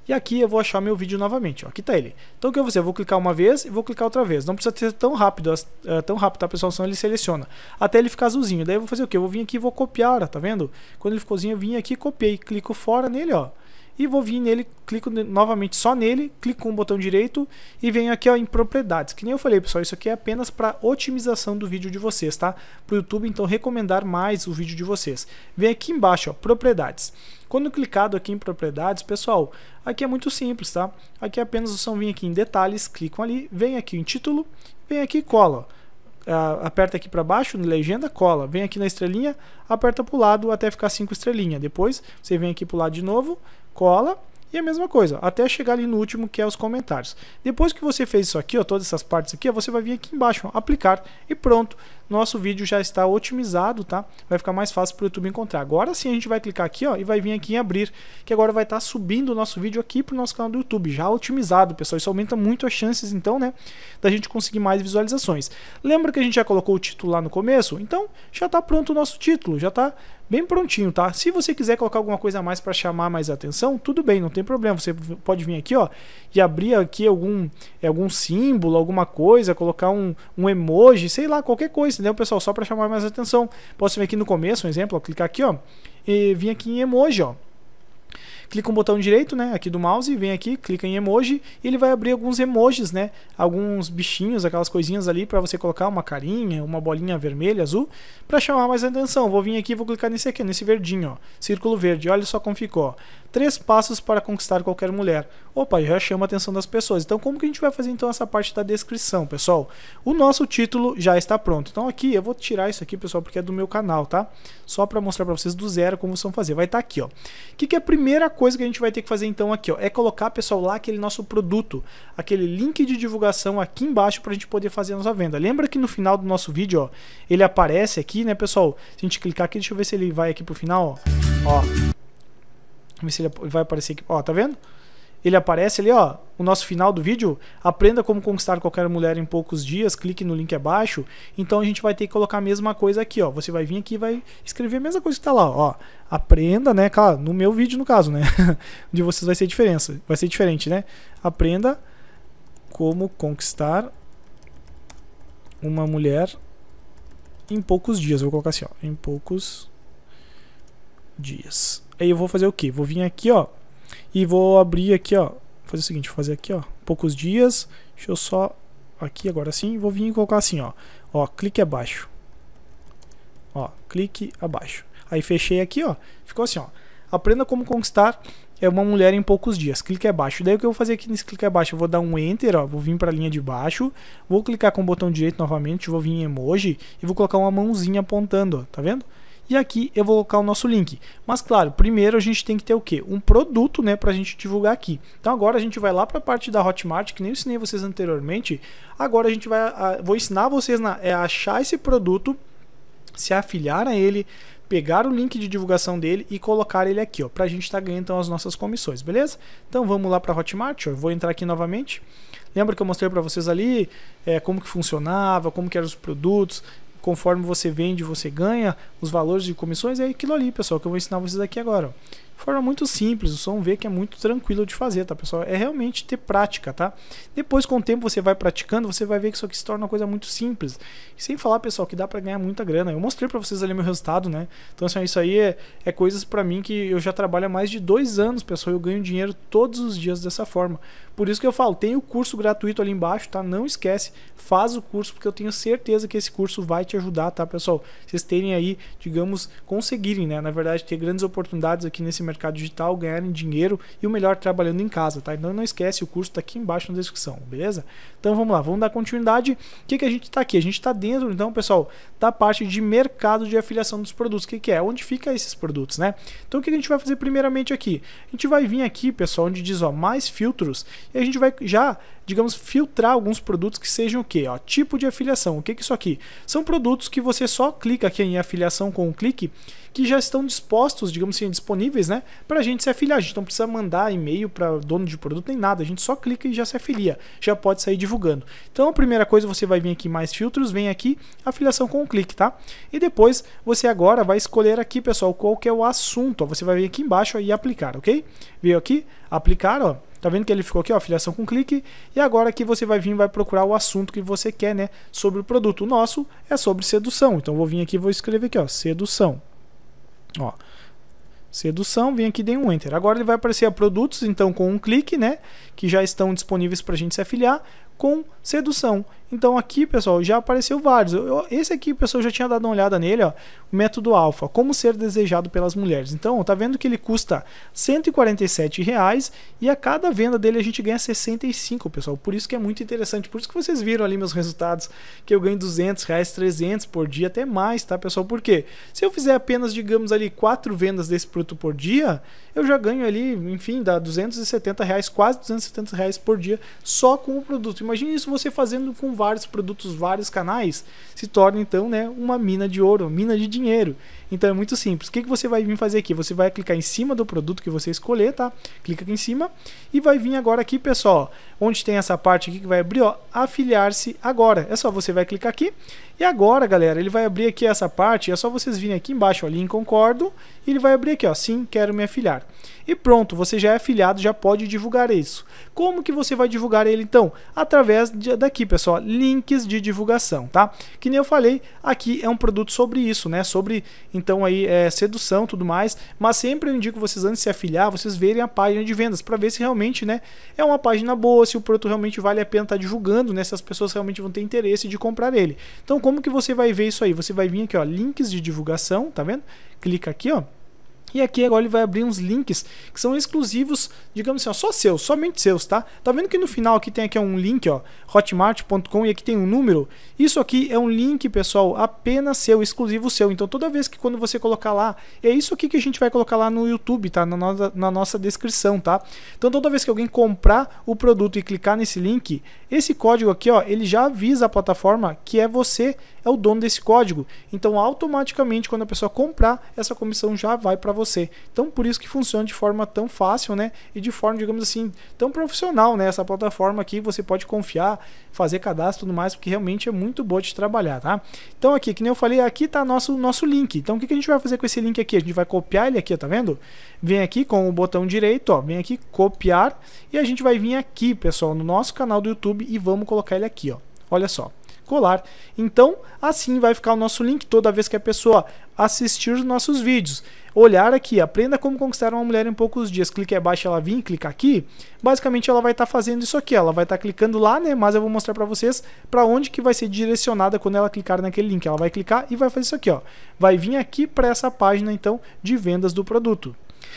E aqui eu vou achar meu vídeo novamente. Ó, aqui está ele. Então o que eu vou fazer? Eu vou clicar uma vez e vou clicar outra vez. Não precisa ser tão rápido, é, tão rápido, tá pessoal? Senão ele seleciona. Até ele ficar azulzinho. Daí eu vou fazer o quê? Eu vou vir aqui e vou copiar, tá vendo? Quando ele ficou azulzinho, eu vim aqui, copiei. Clico fora nele, ó e vou vir nele, clico novamente só nele, clico com o botão direito e venho aqui ó, em propriedades. Que nem eu falei, pessoal, isso aqui é apenas para otimização do vídeo de vocês, tá? Para o YouTube, então, recomendar mais o vídeo de vocês. Vem aqui embaixo, ó, propriedades. Quando clicado aqui em propriedades, pessoal, aqui é muito simples, tá? Aqui apenas o som vem aqui em detalhes, clicam ali, vem aqui em título, vem aqui e cola, ó. Uh, aperta aqui para baixo, legenda, cola. Vem aqui na estrelinha, aperta para o lado até ficar 5 estrelinhas. Depois você vem aqui para o lado de novo, cola e a mesma coisa, até chegar ali no último que é os comentários. Depois que você fez isso aqui, ó, todas essas partes aqui, ó, você vai vir aqui embaixo, ó, aplicar e pronto nosso vídeo já está otimizado, tá? Vai ficar mais fácil para o YouTube encontrar. Agora sim a gente vai clicar aqui ó, e vai vir aqui em abrir, que agora vai estar tá subindo o nosso vídeo aqui para o nosso canal do YouTube, já otimizado, pessoal. Isso aumenta muito as chances, então, né, da gente conseguir mais visualizações. Lembra que a gente já colocou o título lá no começo? Então já está pronto o nosso título, já está bem prontinho, tá? Se você quiser colocar alguma coisa a mais para chamar mais atenção, tudo bem, não tem problema. Você pode vir aqui, ó, e abrir aqui algum, algum símbolo, alguma coisa, colocar um, um emoji, sei lá, qualquer coisa entendeu, pessoal? Só para chamar mais atenção. Posso vir aqui no começo, um exemplo, ó, clicar aqui, ó, e vir aqui em emoji, ó clica um botão direito, né, aqui do mouse, vem aqui, clica em emoji e ele vai abrir alguns emojis, né, alguns bichinhos, aquelas coisinhas ali para você colocar uma carinha, uma bolinha vermelha, azul, para chamar mais atenção. Vou vir aqui, vou clicar nesse aqui, nesse verdinho, ó, círculo verde. Olha só como ficou. Três passos para conquistar qualquer mulher. Opa, já chama a atenção das pessoas. Então, como que a gente vai fazer então essa parte da descrição, pessoal? O nosso título já está pronto. Então, aqui eu vou tirar isso aqui, pessoal, porque é do meu canal, tá? Só para mostrar para vocês do zero como vocês vão fazer. Vai estar tá aqui, ó. O que, que é a primeira coisa que a gente vai ter que fazer então aqui, ó, é colocar, pessoal, lá aquele nosso produto, aquele link de divulgação aqui embaixo para a gente poder fazer a nossa venda. Lembra que no final do nosso vídeo, ó, ele aparece aqui, né, pessoal? Se a gente clicar aqui, deixa eu ver se ele vai aqui pro final, ó. ó. Vamos ver se ele vai aparecer aqui. Ó, tá vendo? ele aparece ali, ó, o nosso final do vídeo, aprenda como conquistar qualquer mulher em poucos dias, clique no link abaixo. Então a gente vai ter que colocar a mesma coisa aqui, ó. Você vai vir aqui e vai escrever a mesma coisa que tá lá, ó. Aprenda, né, claro, no meu vídeo no caso, né? de vocês vai ser diferença, vai ser diferente, né? Aprenda como conquistar uma mulher em poucos dias. vou colocar assim, ó, em poucos dias. Aí eu vou fazer o quê? Vou vir aqui, ó, e vou abrir aqui, ó. Fazer o seguinte, vou fazer aqui, ó. Poucos dias. Deixa eu só aqui agora sim. Vou vir e colocar assim, ó. Ó, clique abaixo. Ó, clique abaixo. Aí fechei aqui, ó. Ficou assim, ó. Aprenda como conquistar é uma mulher em poucos dias. Clique abaixo. Daí o que eu vou fazer aqui nesse clique abaixo? Eu vou dar um enter, ó, vou vir para a linha de baixo, vou clicar com o botão direito novamente, vou vir em emoji e vou colocar uma mãozinha apontando, ó, tá vendo? E aqui eu vou colocar o nosso link. Mas claro, primeiro a gente tem que ter o quê? Um produto, né, para a gente divulgar aqui. Então agora a gente vai lá para a parte da Hotmart, que nem eu ensinei vocês anteriormente. Agora a gente vai, a, vou ensinar vocês a é achar esse produto, se afiliar a ele, pegar o link de divulgação dele e colocar ele aqui, ó, para a gente estar tá ganhando então as nossas comissões, beleza? Então vamos lá para a Hotmart, ó, vou entrar aqui novamente. Lembra que eu mostrei para vocês ali é, como que funcionava, como que eram os produtos, conforme você vende, você ganha os valores de comissões, é aquilo ali, pessoal, que eu vou ensinar vocês aqui agora forma muito simples, o som vê que é muito tranquilo de fazer, tá pessoal? É realmente ter prática, tá? Depois com o tempo você vai praticando, você vai ver que isso aqui se torna uma coisa muito simples. sem falar, pessoal, que dá para ganhar muita grana. Eu mostrei para vocês ali meu resultado, né? Então assim, isso aí é, é coisas para mim que eu já trabalho há mais de dois anos, pessoal, eu ganho dinheiro todos os dias dessa forma. Por isso que eu falo, tem o curso gratuito ali embaixo, tá? Não esquece, faz o curso, porque eu tenho certeza que esse curso vai te ajudar, tá, pessoal? Vocês terem aí, digamos, conseguirem, né? Na verdade, ter grandes oportunidades aqui nesse mercado digital, ganharem dinheiro e o melhor trabalhando em casa, tá? Então não esquece, o curso está aqui embaixo na descrição, beleza? Então vamos lá, vamos dar continuidade. O que, que a gente está aqui? A gente está dentro, então, pessoal, da parte de mercado de afiliação dos produtos. O que, que é? Onde fica esses produtos, né? Então o que, que a gente vai fazer primeiramente aqui? A gente vai vir aqui, pessoal, onde diz ó, mais filtros e a gente vai já digamos, filtrar alguns produtos que sejam o quê? Ó, tipo de afiliação. O que é isso aqui? São produtos que você só clica aqui em afiliação com um clique que já estão dispostos, digamos assim, disponíveis, né? Para a gente se afiliar. A gente não precisa mandar e-mail para dono de produto nem nada. A gente só clica e já se afilia. Já pode sair divulgando. Então, a primeira coisa, você vai vir aqui mais filtros, vem aqui afiliação com um clique, tá? E depois você agora vai escolher aqui, pessoal, qual que é o assunto. Ó. Você vai vir aqui embaixo e aplicar, ok? Veio aqui, aplicar, ó Tá vendo que ele ficou aqui, ó, filiação com clique. E agora aqui você vai vir e vai procurar o assunto que você quer, né, sobre o produto. O nosso é sobre sedução. Então vou vir aqui e vou escrever aqui, ó, sedução. Ó. Sedução, vem aqui e dei um enter. Agora ele vai aparecer a produtos, então com um clique, né, que já estão disponíveis para a gente se afiliar com sedução. Então aqui, pessoal, já apareceu vários. Eu, esse aqui, pessoal, já tinha dado uma olhada nele, ó, o método alfa, como ser desejado pelas mulheres. Então, tá vendo que ele custa 147 reais e a cada venda dele a gente ganha 65, pessoal. Por isso que é muito interessante, por isso que vocês viram ali meus resultados, que eu ganho 200 reais, 300 por dia, até mais, tá, pessoal? Por quê? Se eu fizer apenas, digamos ali, quatro vendas desse produto por dia, eu já ganho ali, enfim, dá 270 reais, quase 270 reais por dia só com o produto. Imagine isso você fazendo com vários produtos, vários canais, se torna então né, uma mina de ouro, mina de dinheiro. Então é muito simples. O que, que você vai vir fazer aqui? Você vai clicar em cima do produto que você escolher, tá? Clica aqui em cima e vai vir agora aqui, pessoal, onde tem essa parte aqui que vai abrir, ó, afiliar-se agora. É só você vai clicar aqui e agora, galera, ele vai abrir aqui essa parte, é só vocês virem aqui embaixo, ali em concordo, e ele vai abrir aqui, ó, sim, quero me afiliar e pronto, você já é afiliado, já pode divulgar isso. Como que você vai divulgar ele então? Através de, daqui, pessoal, links de divulgação, tá? Que nem eu falei, aqui é um produto sobre isso, né? Sobre então aí é, sedução, tudo mais, mas sempre eu indico vocês antes de se afiliar, vocês verem a página de vendas para ver se realmente, né, é uma página boa, se o produto realmente vale a pena estar tá divulgando, né? Se as pessoas realmente vão ter interesse de comprar ele. Então, como que você vai ver isso aí? Você vai vir aqui, ó, links de divulgação, tá vendo? Clica aqui, ó e aqui agora ele vai abrir uns links que são exclusivos, digamos assim, ó, só seus, somente seus, tá? Tá vendo que no final aqui tem aqui um link, ó, hotmart.com e aqui tem um número. Isso aqui é um link, pessoal, apenas seu, exclusivo seu. Então toda vez que quando você colocar lá, é isso aqui que a gente vai colocar lá no YouTube, tá? Na nossa, na nossa descrição, tá? Então toda vez que alguém comprar o produto e clicar nesse link, esse código aqui, ó, ele já avisa a plataforma que é você é o dono desse código. Então, automaticamente, quando a pessoa comprar, essa comissão já vai para você. Então, por isso que funciona de forma tão fácil, né? E de forma, digamos assim, tão profissional, né? Essa plataforma aqui, você pode confiar, fazer cadastro e tudo mais, porque realmente é muito boa de trabalhar, tá? Então, aqui, que nem eu falei, aqui tá nosso, nosso link. Então, o que, que a gente vai fazer com esse link aqui? A gente vai copiar ele aqui, tá vendo? Vem aqui com o botão direito, ó, vem aqui, copiar, e a gente vai vir aqui, pessoal, no nosso canal do YouTube e vamos colocar ele aqui, ó. Olha só colar. Então, assim vai ficar o nosso link toda vez que a pessoa assistir os nossos vídeos. Olhar aqui, aprenda como conquistar uma mulher em poucos dias. Clique abaixo, ela vir, clica aqui. Basicamente, ela vai estar tá fazendo isso aqui. Ela vai estar tá clicando lá, né? Mas eu vou mostrar para vocês para onde que vai ser direcionada quando ela clicar naquele link. Ela vai clicar e vai fazer isso aqui, ó. Vai vir aqui para essa página, então, de vendas do produto.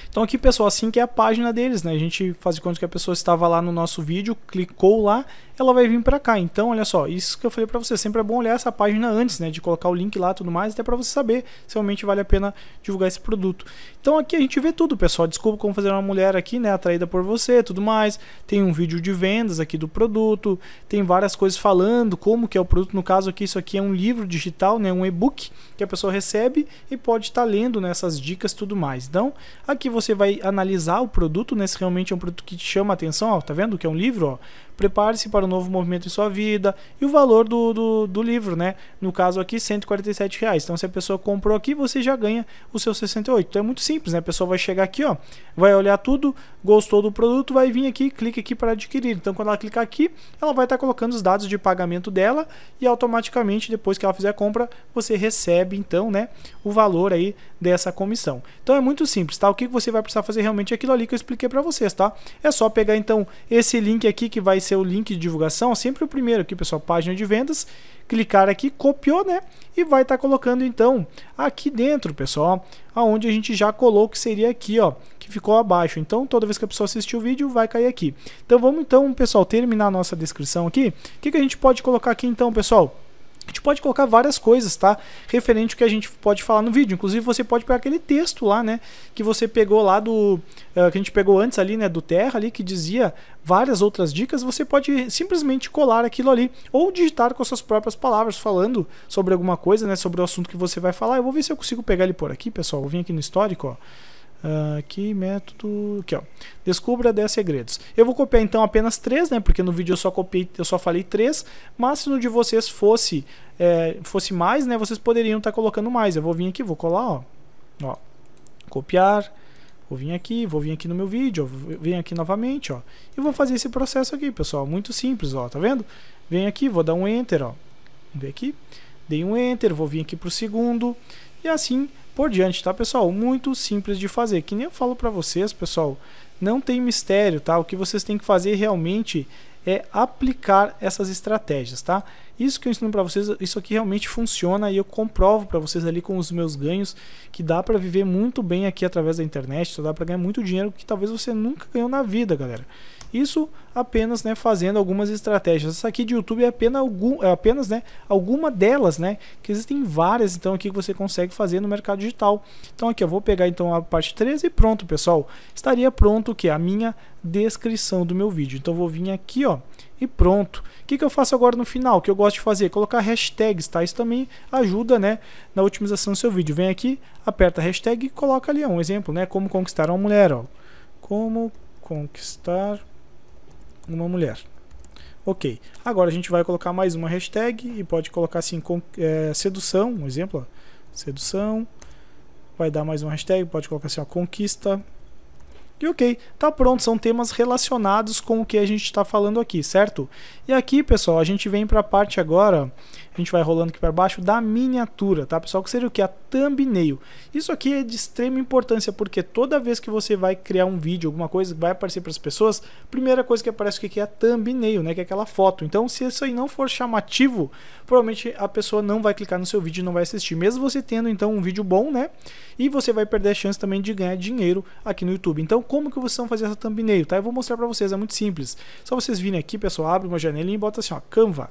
Então aqui, pessoal, assim que é a página deles, né? A gente faz de conta que a pessoa estava lá no nosso vídeo, clicou lá, ela vai vir para cá. Então, olha só, isso que eu falei para você, sempre é bom olhar essa página antes, né, de colocar o link lá, tudo mais, até para você saber se realmente vale a pena divulgar esse produto. Então aqui a gente vê tudo, pessoal. Desculpa como fazer uma mulher aqui, né? Atraída por você, tudo mais. Tem um vídeo de vendas aqui do produto. Tem várias coisas falando como que é o produto. No caso aqui, isso aqui é um livro digital, né? Um e-book que a pessoa recebe e pode estar tá lendo nessas né? dicas, tudo mais. Então aqui você vai analisar o produto, né? Se realmente é um produto que te chama a atenção, ó, tá vendo que é um livro, ó. Prepare-se para um novo movimento em sua vida e o valor do, do, do livro, né? No caso aqui, 147 reais. Então, se a pessoa comprou aqui, você já ganha o seu 68. Então, é muito simples, né? A pessoa vai chegar aqui, ó, vai olhar tudo, gostou do produto, vai vir aqui, clica aqui para adquirir. Então, quando ela clicar aqui, ela vai estar tá colocando os dados de pagamento dela e automaticamente, depois que ela fizer a compra, você recebe, então, né, o valor aí dessa comissão. Então, é muito simples, tá? O que você vai precisar fazer realmente é aquilo ali que eu expliquei para vocês, tá? É só pegar, então, esse link aqui que vai ser aparecer o link de divulgação, sempre o primeiro aqui, pessoal, página de vendas, clicar aqui, copiou, né? E vai estar tá colocando então aqui dentro, pessoal, aonde a gente já colou que seria aqui, ó, que ficou abaixo. Então, toda vez que a pessoa assistir o vídeo, vai cair aqui. Então, vamos então, pessoal, terminar a nossa descrição aqui. O que, que a gente pode colocar aqui então, pessoal? a gente pode colocar várias coisas, tá? Referente ao que a gente pode falar no vídeo. Inclusive, você pode pegar aquele texto lá, né? Que você pegou lá do. Uh, que a gente pegou antes ali, né? Do Terra ali, que dizia várias outras dicas. Você pode simplesmente colar aquilo ali. Ou digitar com suas próprias palavras, falando sobre alguma coisa, né? Sobre o assunto que você vai falar. Eu vou ver se eu consigo pegar ele por aqui, pessoal. Eu vim aqui no histórico, ó aqui ah, método. Aqui, ó. Descubra 10 segredos. Eu vou copiar então apenas 3, né? Porque no vídeo eu só copiei, eu só falei 3. Mas se no de vocês fosse, é, fosse mais, né? Vocês poderiam estar tá colocando mais. Eu vou vir aqui, vou colar, ó. ó. Copiar. Vou vir aqui, vou vir aqui no meu vídeo, vem aqui novamente, ó. E vou fazer esse processo aqui, pessoal. Muito simples, ó. Tá vendo? vem aqui, vou dar um Enter, ó. ver aqui. Dei um Enter, vou vir aqui pro segundo. E assim por diante, tá, pessoal? Muito simples de fazer. Que nem eu falo para vocês, pessoal, não tem mistério, tá? O que vocês têm que fazer realmente é aplicar essas estratégias, tá? Isso que eu ensino para vocês, isso aqui realmente funciona e eu comprovo para vocês ali com os meus ganhos que dá para viver muito bem aqui através da internet, dá para ganhar muito dinheiro que talvez você nunca ganhou na vida, galera. Isso apenas né, fazendo algumas estratégias. Essa aqui de YouTube é apenas, algum, é apenas né, alguma delas, né? Que existem várias então aqui que você consegue fazer no mercado digital. Então aqui eu vou pegar então a parte 13 e pronto, pessoal. Estaria pronto que a minha descrição do meu vídeo. Então vou vir aqui, ó, e pronto. O que, que eu faço agora no final? que eu gosto de fazer? Colocar hashtags, tá? Isso também ajuda, né, na otimização do seu vídeo. Vem aqui, aperta hashtag e coloca ali ó, um exemplo, né, como conquistar uma mulher, ó. Como conquistar uma mulher. Ok, agora a gente vai colocar mais uma hashtag e pode colocar assim, é, sedução, um exemplo, ó. sedução, vai dar mais uma hashtag, pode colocar assim, ó, conquista, e ok, tá pronto, são temas relacionados com o que a gente está falando aqui, certo? E aqui, pessoal, a gente vem para a parte agora a gente vai rolando aqui para baixo, da miniatura, tá pessoal? Que seria o que? A thumbnail. Isso aqui é de extrema importância, porque toda vez que você vai criar um vídeo, alguma coisa que vai aparecer para as pessoas, primeira coisa que aparece o que é a thumbnail, né? Que é aquela foto. Então, se isso aí não for chamativo, provavelmente a pessoa não vai clicar no seu vídeo e não vai assistir. Mesmo você tendo, então, um vídeo bom, né? E você vai perder a chance também de ganhar dinheiro aqui no YouTube. Então, como que vocês vão fazer essa thumbnail, tá? Eu vou mostrar para vocês, é muito simples. Só vocês virem aqui, pessoal, abre uma janelinha e bota assim, ó, Canva,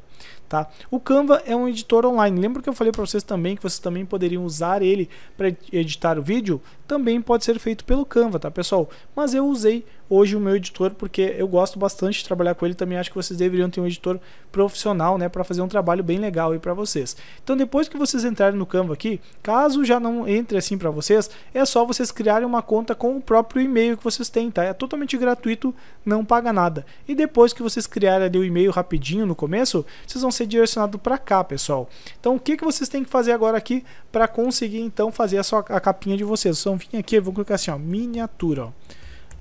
tá? O Canva é um editor online. Lembra que eu falei para vocês também que vocês também poderiam usar ele para editar o vídeo? Também pode ser feito pelo Canva, tá, pessoal? Mas eu usei hoje o meu editor, porque eu gosto bastante de trabalhar com ele, também acho que vocês deveriam ter um editor profissional, né, para fazer um trabalho bem legal aí para vocês. Então depois que vocês entrarem no Canva aqui, caso já não entre assim para vocês, é só vocês criarem uma conta com o próprio e-mail que vocês têm, tá? É totalmente gratuito, não paga nada. E depois que vocês criarem ali o e-mail rapidinho no começo, vocês vão ser direcionados para cá, pessoal. Então o que que vocês têm que fazer agora aqui para conseguir então fazer a sua a capinha de vocês? vão então, vim aqui, vou clicar assim, ó, miniatura, ó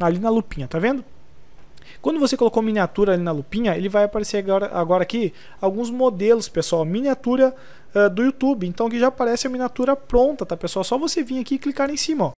ali na lupinha, tá vendo? Quando você colocou miniatura ali na lupinha, ele vai aparecer agora, agora aqui alguns modelos, pessoal, miniatura uh, do YouTube. Então que já aparece a miniatura pronta, tá pessoal? Só você vir aqui e clicar em cima, ó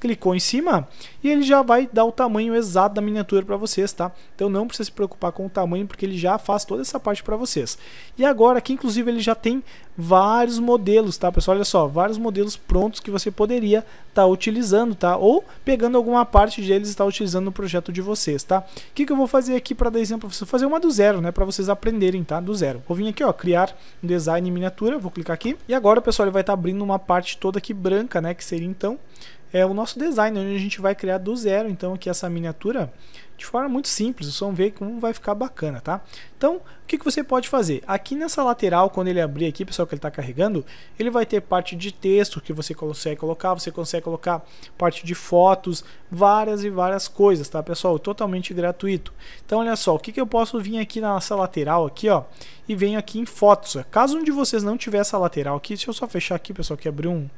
clicou em cima e ele já vai dar o tamanho exato da miniatura para vocês, tá? Então não precisa se preocupar com o tamanho porque ele já faz toda essa parte para vocês. E agora aqui inclusive ele já tem vários modelos, tá pessoal? Olha só, vários modelos prontos que você poderia estar tá utilizando, tá? Ou pegando alguma parte deles e estar tá utilizando no projeto de vocês, tá? O que, que eu vou fazer aqui para dar exemplo para vocês? Fazer uma do zero, né? Para vocês aprenderem, tá? Do zero. Vou vir aqui, ó, criar um design em miniatura, vou clicar aqui. E agora, pessoal, ele vai estar tá abrindo uma parte toda aqui branca, né? Que seria então é o nosso nosso design, onde a gente vai criar do zero, então, aqui essa miniatura de forma muito simples, vocês vão ver como vai ficar bacana, tá? Então, o que, que você pode fazer? Aqui nessa lateral, quando ele abrir aqui, pessoal, que ele está carregando, ele vai ter parte de texto que você consegue colocar, você consegue colocar parte de fotos, várias e várias coisas, tá, pessoal? Totalmente gratuito. Então, olha só, o que, que eu posso vir aqui na nossa lateral aqui, ó, e venho aqui em fotos. Caso um de vocês não tiver essa lateral aqui, deixa eu só fechar aqui, pessoal, que abriu um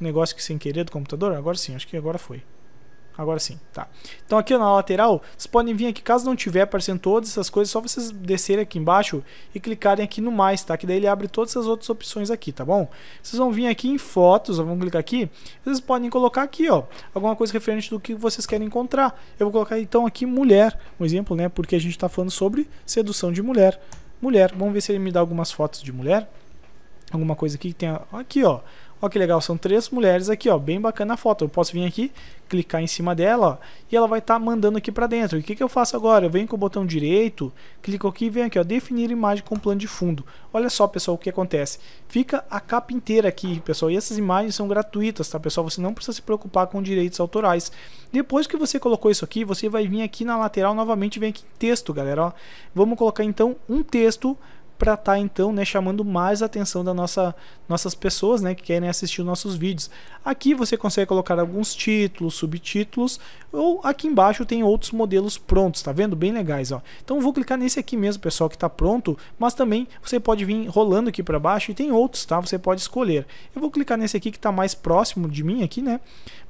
negócio que sem querer do computador? Agora sim, acho que agora foi. Agora sim, tá. Então aqui na lateral, vocês podem vir aqui, caso não tiver aparecendo todas essas coisas, só vocês descerem aqui embaixo e clicarem aqui no mais, tá? Que daí ele abre todas as outras opções aqui, tá bom? Vocês vão vir aqui em fotos, vão clicar aqui, vocês podem colocar aqui, ó, alguma coisa referente do que vocês querem encontrar. Eu vou colocar então aqui mulher, um exemplo, né? Porque a gente tá falando sobre sedução de mulher. Mulher, vamos ver se ele me dá algumas fotos de mulher. Alguma coisa aqui que tem, aqui ó, Ó que legal, são três mulheres aqui, ó, bem bacana a foto. Eu posso vir aqui, clicar em cima dela, ó, e ela vai estar tá mandando aqui para dentro. o que, que eu faço agora? Eu venho com o botão direito, clico aqui e venho aqui, ó, definir imagem com plano de fundo. Olha só, pessoal, o que acontece. Fica a capa inteira aqui, pessoal, e essas imagens são gratuitas, tá, pessoal? Você não precisa se preocupar com direitos autorais. Depois que você colocou isso aqui, você vai vir aqui na lateral novamente, vem aqui em texto, galera, ó. Vamos colocar então um texto para estar tá, então né, chamando mais atenção da nossa, nossas pessoas né, que querem assistir os nossos vídeos. Aqui você consegue colocar alguns títulos, subtítulos, ou aqui embaixo tem outros modelos prontos, tá vendo? Bem legais. Ó. Então vou clicar nesse aqui mesmo, pessoal, que está pronto, mas também você pode vir rolando aqui para baixo e tem outros, tá? Você pode escolher. Eu vou clicar nesse aqui que está mais próximo de mim aqui, né?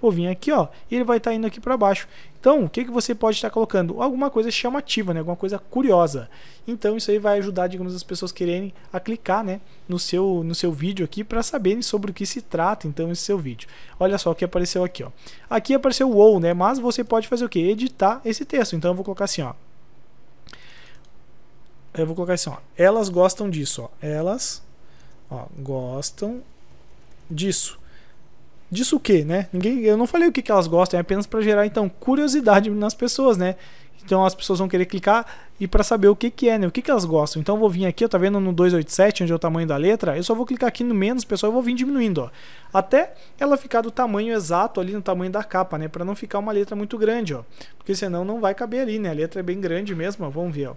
Vou vir aqui, ó, e ele vai estar tá indo aqui para baixo. Então, o que, que você pode estar colocando? Alguma coisa chamativa, né? alguma coisa curiosa. Então, isso aí vai ajudar, digamos, as pessoas quererem a clicar né? no, seu, no seu vídeo aqui para saberem sobre o que se trata, então, esse seu vídeo. Olha só o que apareceu aqui. Ó. Aqui apareceu o ou, né? mas você pode fazer o que? Editar esse texto. Então, eu vou colocar assim, ó. Eu vou colocar assim, ó. Elas gostam disso, ó. Elas ó, gostam disso disso o quê, né? Ninguém, eu não falei o que, que elas gostam, é apenas para gerar então curiosidade nas pessoas, né? Então as pessoas vão querer clicar e para saber o que, que é, né? O que, que elas gostam. Então eu vou vir aqui, ó, tá vendo no 287, onde é o tamanho da letra? Eu só vou clicar aqui no menos, pessoal, vou vir diminuindo, ó. Até ela ficar do tamanho exato ali no tamanho da capa, né? Para não ficar uma letra muito grande, ó. Porque senão não vai caber ali, né? A letra é bem grande mesmo, ó. Vamos ver, ó.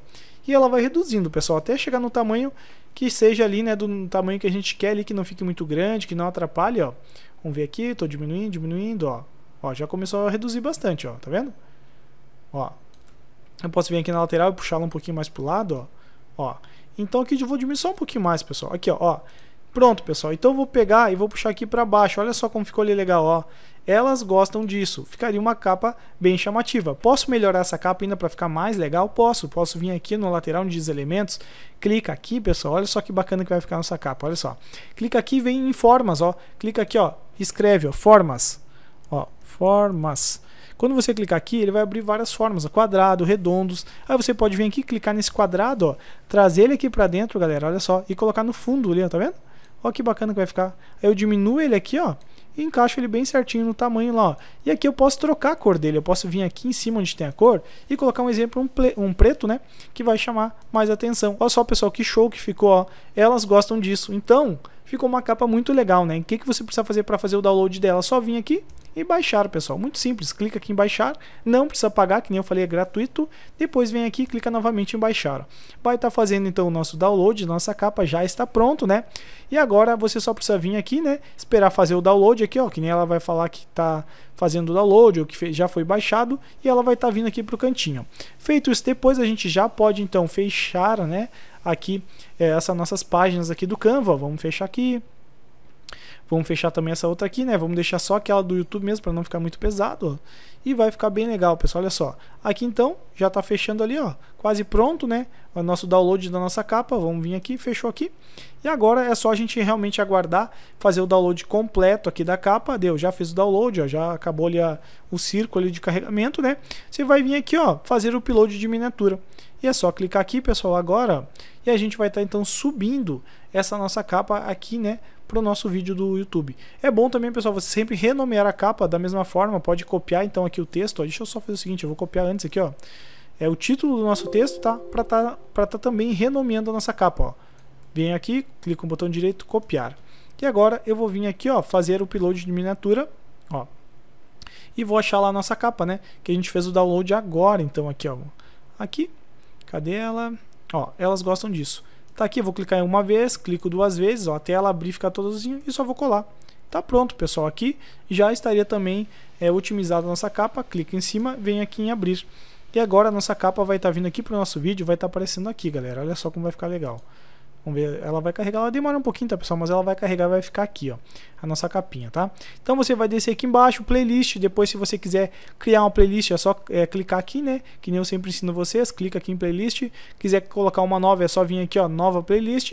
E ela vai reduzindo, pessoal, até chegar no tamanho que seja ali, né, do tamanho que a gente quer ali, que não fique muito grande, que não atrapalhe, ó. Vamos ver aqui, tô diminuindo, diminuindo, ó. Ó, já começou a reduzir bastante, ó, tá vendo? Ó. Eu posso vir aqui na lateral e puxá-la um pouquinho mais pro lado, ó. Ó. Então aqui eu vou diminuir só um pouquinho mais, pessoal. Aqui, ó, ó. Pronto, pessoal. Então eu vou pegar e vou puxar aqui para baixo. Olha só como ficou ali legal, ó elas gostam disso. Ficaria uma capa bem chamativa. Posso melhorar essa capa ainda para ficar mais legal? Posso. Posso vir aqui no lateral onde diz elementos. Clica aqui, pessoal. Olha só que bacana que vai ficar nossa capa. Olha só. Clica aqui vem em formas, ó. Clica aqui, ó. Escreve, ó. Formas. Ó, formas. Quando você clicar aqui, ele vai abrir várias formas, ó, quadrado, redondos. Aí você pode vir aqui, clicar nesse quadrado, ó, trazer ele aqui para dentro, galera, olha só, e colocar no fundo ali, ó, tá vendo? Olha que bacana que vai ficar. Aí eu diminuo ele aqui, ó, e encaixo ele bem certinho no tamanho lá. Ó. E aqui eu posso trocar a cor dele, eu posso vir aqui em cima onde tem a cor e colocar um exemplo, um, um preto, né, que vai chamar mais atenção. Olha só, pessoal, que show que ficou, ó. elas gostam disso. Então, ficou uma capa muito legal, né? O que, que você precisa fazer para fazer o download dela? Só vir aqui, e baixar, pessoal. Muito simples, clica aqui em baixar, não precisa pagar, que nem eu falei, é gratuito. Depois vem aqui clica novamente em baixar. Vai estar tá fazendo então o nosso download, nossa capa já está pronto, né? E agora você só precisa vir aqui, né? Esperar fazer o download aqui, ó, que nem ela vai falar que está fazendo o download ou que já foi baixado e ela vai estar tá vindo aqui para o cantinho. Feito isso, depois a gente já pode então fechar, né? Aqui é, essas nossas páginas aqui do Canva. Vamos fechar aqui. Vamos fechar também essa outra aqui, né? Vamos deixar só aquela do YouTube mesmo para não ficar muito pesado, ó. E vai ficar bem legal, pessoal, olha só. Aqui então já está fechando ali, ó, quase pronto, né? O nosso download da nossa capa, vamos vir aqui, fechou aqui. E agora é só a gente realmente aguardar fazer o download completo aqui da capa. Deu, já fiz o download, ó, já acabou ali a, o círculo ali de carregamento, né? Você vai vir aqui, ó, fazer o upload de miniatura. E é só clicar aqui, pessoal, agora, e a gente vai estar tá, então subindo essa nossa capa aqui, né, para o nosso vídeo do YouTube. É bom também, pessoal, você sempre renomear a capa da mesma forma, pode copiar então aqui o texto. Ó. Deixa eu só fazer o seguinte, eu vou copiar antes aqui, ó. É o título do nosso texto, tá? Para tá, para tá também renomeando a nossa capa, ó. Vem aqui, clica no botão direito, copiar. E agora eu vou vir aqui, ó, fazer o upload de miniatura, ó. E vou achar lá a nossa capa, né? Que a gente fez o download agora, então aqui, ó. Aqui, cadê ela? Ó, elas gostam disso. Tá aqui, vou clicar em uma vez, clico duas vezes, ó, até ela abrir e ficar todozinho e só vou colar. Tá pronto, pessoal. Aqui já estaria também é, otimizada a nossa capa. Clica em cima, vem aqui em abrir. E agora a nossa capa vai estar tá vindo aqui para o nosso vídeo, vai estar tá aparecendo aqui, galera. Olha só como vai ficar legal. Vamos ver, ela vai carregar, ela demora um pouquinho, tá pessoal? Mas ela vai carregar, vai ficar aqui, ó, a nossa capinha, tá? Então você vai descer aqui embaixo, playlist, depois se você quiser criar uma playlist, é só é, clicar aqui, né? Que nem eu sempre ensino vocês, clica aqui em playlist, quiser colocar uma nova, é só vir aqui, ó, nova playlist,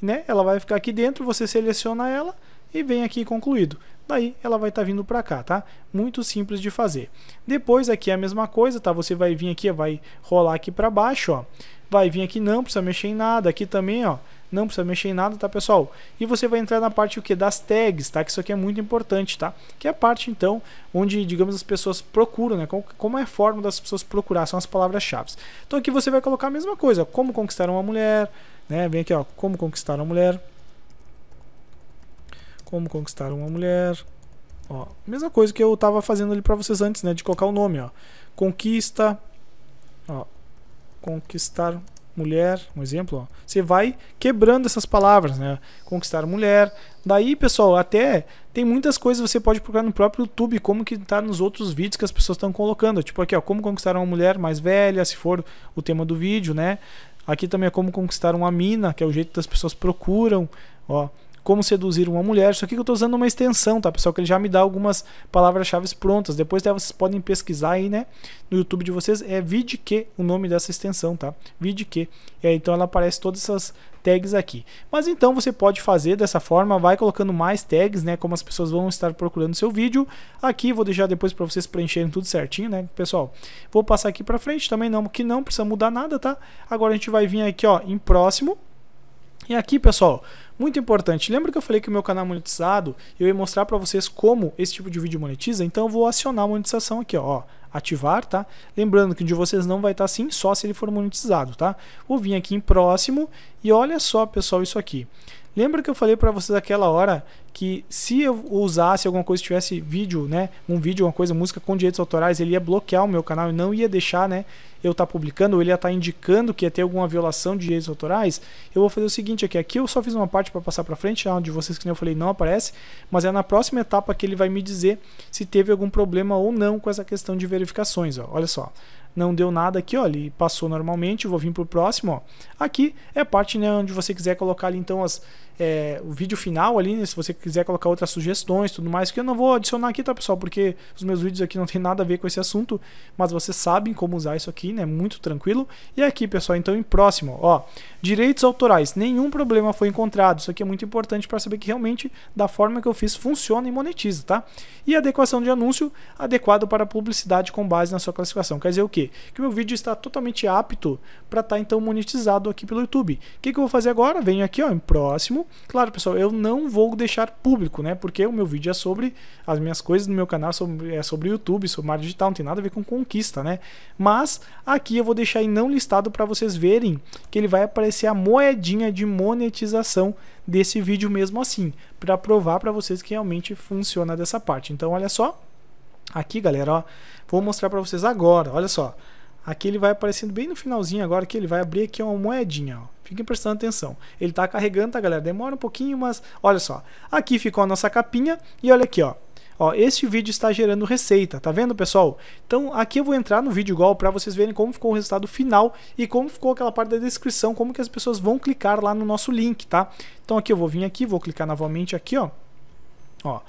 né? Ela vai ficar aqui dentro, você seleciona ela e vem aqui concluído daí ela vai estar tá vindo para cá, tá? Muito simples de fazer. Depois aqui é a mesma coisa, tá? Você vai vir aqui, vai rolar aqui para baixo, ó. Vai vir aqui, não precisa mexer em nada. Aqui também, ó não precisa mexer em nada, tá, pessoal? E você vai entrar na parte o que das tags, tá? Que isso aqui é muito importante, tá? Que é a parte então onde, digamos, as pessoas procuram, né? Como é a forma das pessoas procurar são as palavras-chave. Então aqui você vai colocar a mesma coisa, como conquistar uma mulher, né? Vem aqui, ó, como conquistar uma mulher como conquistar uma mulher. Ó, mesma coisa que eu estava fazendo ali para vocês antes, né? De colocar o nome, ó. Conquista. Ó, conquistar mulher, um exemplo. Ó. Você vai quebrando essas palavras, né? Conquistar mulher. Daí, pessoal, até tem muitas coisas você pode procurar no próprio YouTube, como que tá nos outros vídeos que as pessoas estão colocando. Tipo aqui, ó, como conquistar uma mulher mais velha, se for o tema do vídeo, né? Aqui também é como conquistar uma mina, que é o jeito que as pessoas procuram, ó. Como seduzir uma mulher. Isso aqui que eu estou usando uma extensão, tá, pessoal? Que ele já me dá algumas palavras-chave prontas. Depois até vocês podem pesquisar aí, né? No YouTube de vocês. É VidQ o nome dessa extensão, tá? VidQ. É, então ela aparece todas essas tags aqui. Mas então você pode fazer dessa forma, vai colocando mais tags, né? Como as pessoas vão estar procurando seu vídeo. Aqui vou deixar depois para vocês preencherem tudo certinho, né, pessoal? Vou passar aqui para frente também, não, que não precisa mudar nada, tá? Agora a gente vai vir aqui, ó, em próximo. E aqui, pessoal, muito importante. Lembra que eu falei que o meu canal é monetizado? Eu ia mostrar para vocês como esse tipo de vídeo monetiza, então eu vou acionar a monetização aqui, ó, ativar, tá? Lembrando que o de vocês não vai estar tá assim, só se ele for monetizado, tá? Vou vir aqui em próximo e olha só, pessoal, isso aqui. Lembra que eu falei para vocês aquela hora que se eu usasse alguma coisa, tivesse vídeo, né, um vídeo, uma coisa, música com direitos autorais, ele ia bloquear o meu canal e não ia deixar, né, eu estar tá publicando, ou ele ia estar tá indicando que ia ter alguma violação de direitos autorais. Eu vou fazer o seguinte aqui, aqui eu só fiz uma parte para passar para frente, onde vocês que eu falei não aparece, mas é na próxima etapa que ele vai me dizer se teve algum problema ou não com essa questão de verificações, ó. Olha só não deu nada aqui, ó, ele passou normalmente, eu vou vir para o próximo, ó. Aqui é a parte né, onde você quiser colocar ali, então, as é, o vídeo final ali, né, se você quiser colocar outras sugestões tudo mais, que eu não vou adicionar aqui, tá, pessoal? Porque os meus vídeos aqui não tem nada a ver com esse assunto, mas vocês sabem como usar isso aqui, né? Muito tranquilo. E aqui, pessoal, então em próximo, ó, direitos autorais, nenhum problema foi encontrado. Isso aqui é muito importante para saber que realmente, da forma que eu fiz, funciona e monetiza, tá? E adequação de anúncio adequado para publicidade com base na sua classificação. Quer dizer o quê? Que o meu vídeo está totalmente apto para estar tá, então monetizado aqui pelo YouTube. O que, que eu vou fazer agora? Venho aqui ó, em próximo, Claro, pessoal, eu não vou deixar público, né? Porque o meu vídeo é sobre as minhas coisas no meu canal, é sobre YouTube, sobre mar digital, não tem nada a ver com conquista, né? Mas aqui eu vou deixar em não listado para vocês verem que ele vai aparecer a moedinha de monetização desse vídeo mesmo assim, para provar para vocês que realmente funciona dessa parte. Então, olha só, aqui, galera, ó, vou mostrar para vocês agora, olha só. Aqui ele vai aparecendo bem no finalzinho agora que ele vai abrir aqui uma moedinha, ó. Fiquem prestando atenção. Ele está carregando, tá, galera? Demora um pouquinho, mas olha só. Aqui ficou a nossa capinha e olha aqui, ó. Ó, este vídeo está gerando receita, tá vendo, pessoal? Então, aqui eu vou entrar no vídeo igual para vocês verem como ficou o resultado final e como ficou aquela parte da descrição, como que as pessoas vão clicar lá no nosso link, tá? Então, aqui eu vou vir aqui, vou clicar novamente aqui, ó. Ó,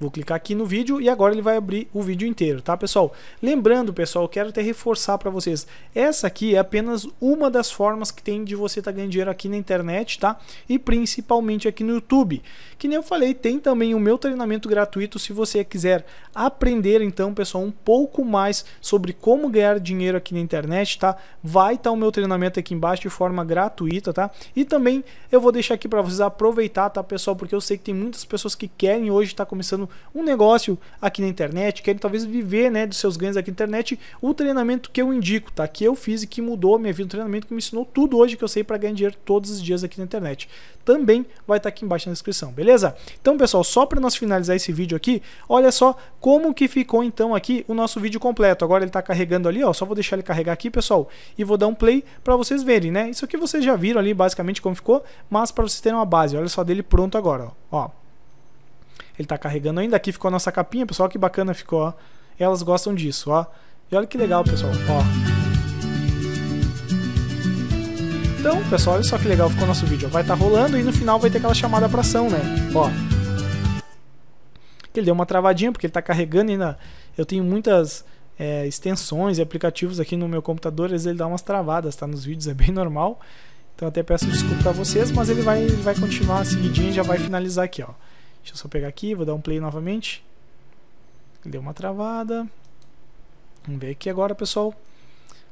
Vou clicar aqui no vídeo e agora ele vai abrir o vídeo inteiro, tá pessoal? Lembrando pessoal, quero até reforçar para vocês, essa aqui é apenas uma das formas que tem de você estar tá ganhando dinheiro aqui na internet, tá? E principalmente aqui no YouTube. Que nem eu falei, tem também o meu treinamento gratuito se você quiser aprender então pessoal um pouco mais sobre como ganhar dinheiro aqui na internet, tá? Vai estar tá o meu treinamento aqui embaixo de forma gratuita, tá? E também eu vou deixar aqui para vocês aproveitar, tá pessoal? Porque eu sei que tem muitas pessoas que querem hoje estar tá começando um negócio aqui na internet, querem talvez viver né, dos seus ganhos aqui na internet, o treinamento que eu indico, tá? Que eu fiz e que mudou minha vida, um treinamento que me ensinou tudo hoje que eu sei para ganhar dinheiro todos os dias aqui na internet. Também vai estar tá aqui embaixo na descrição, beleza? Então, pessoal, só para nós finalizar esse vídeo aqui, olha só como que ficou então aqui o nosso vídeo completo. Agora ele está carregando ali, ó, só vou deixar ele carregar aqui, pessoal, e vou dar um play para vocês verem, né? Isso aqui vocês já viram ali basicamente como ficou, mas para vocês terem uma base, olha só dele pronto agora, ó. ó. Ele está carregando ainda. Aqui ficou a nossa capinha, pessoal. Que bacana ficou, ó. Elas gostam disso, ó. E olha que legal, pessoal. Ó. Então, pessoal, olha só que legal ficou o nosso vídeo. Vai estar tá rolando e no final vai ter aquela chamada para ação, né? Ó. Ele deu uma travadinha porque ele está carregando ainda. Eu tenho muitas é, extensões e aplicativos aqui no meu computador, às vezes ele dá umas travadas, tá? Nos vídeos é bem normal. Então até peço desculpa a vocês, mas ele vai, vai continuar seguidinho e já vai finalizar aqui, ó. Deixa eu só pegar aqui, vou dar um play novamente. Deu uma travada. Vamos ver aqui agora, pessoal.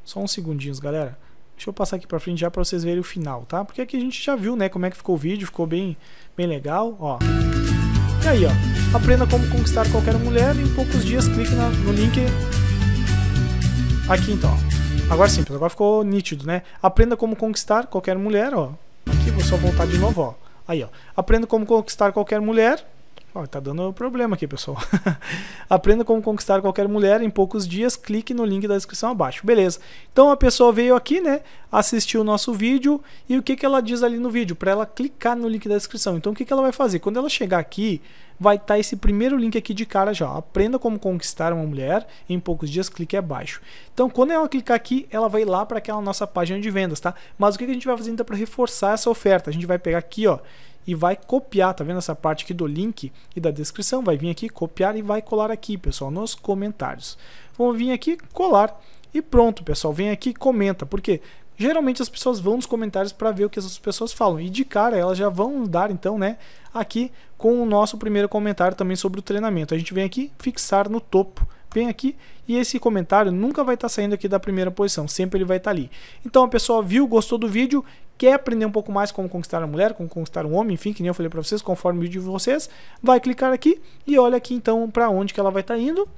Só uns segundinhos, galera. Deixa eu passar aqui para frente já para vocês verem o final, tá? Porque aqui a gente já viu, né, como é que ficou o vídeo, ficou bem, bem legal, ó. E aí, ó, aprenda como conquistar qualquer mulher e em poucos dias clique na, no link aqui então. Agora sim, agora ficou nítido, né? Aprenda como conquistar qualquer mulher, ó. Aqui vou só voltar de novo, ó. Aí, ó. Aprenda como conquistar qualquer mulher ó tá dando problema aqui, pessoal. Aprenda como conquistar qualquer mulher em poucos dias. Clique no link da descrição abaixo. Beleza. Então a pessoa veio aqui, né? Assistiu o nosso vídeo. E o que, que ela diz ali no vídeo? Para ela clicar no link da descrição. Então o que, que ela vai fazer? Quando ela chegar aqui, vai estar tá esse primeiro link aqui de cara já. Aprenda como conquistar uma mulher em poucos dias. Clique abaixo. Então quando ela clicar aqui, ela vai lá para aquela nossa página de vendas, tá? Mas o que, que a gente vai fazer ainda então para reforçar essa oferta? A gente vai pegar aqui, ó e vai copiar, tá vendo essa parte aqui do link e da descrição? Vai vir aqui, copiar e vai colar aqui, pessoal, nos comentários. Vamos vir aqui, colar e pronto, pessoal, vem aqui e comenta, porque geralmente as pessoas vão nos comentários para ver o que essas pessoas falam. E de cara elas já vão dar então, né, aqui com o nosso primeiro comentário também sobre o treinamento. A gente vem aqui fixar no topo aqui e esse comentário nunca vai estar tá saindo aqui da primeira posição, sempre ele vai estar tá ali. Então a pessoa viu, gostou do vídeo, quer aprender um pouco mais como conquistar uma mulher, como conquistar um homem, enfim, que nem eu falei para vocês, conforme o vídeo de vocês, vai clicar aqui e olha aqui então para onde que ela vai estar tá indo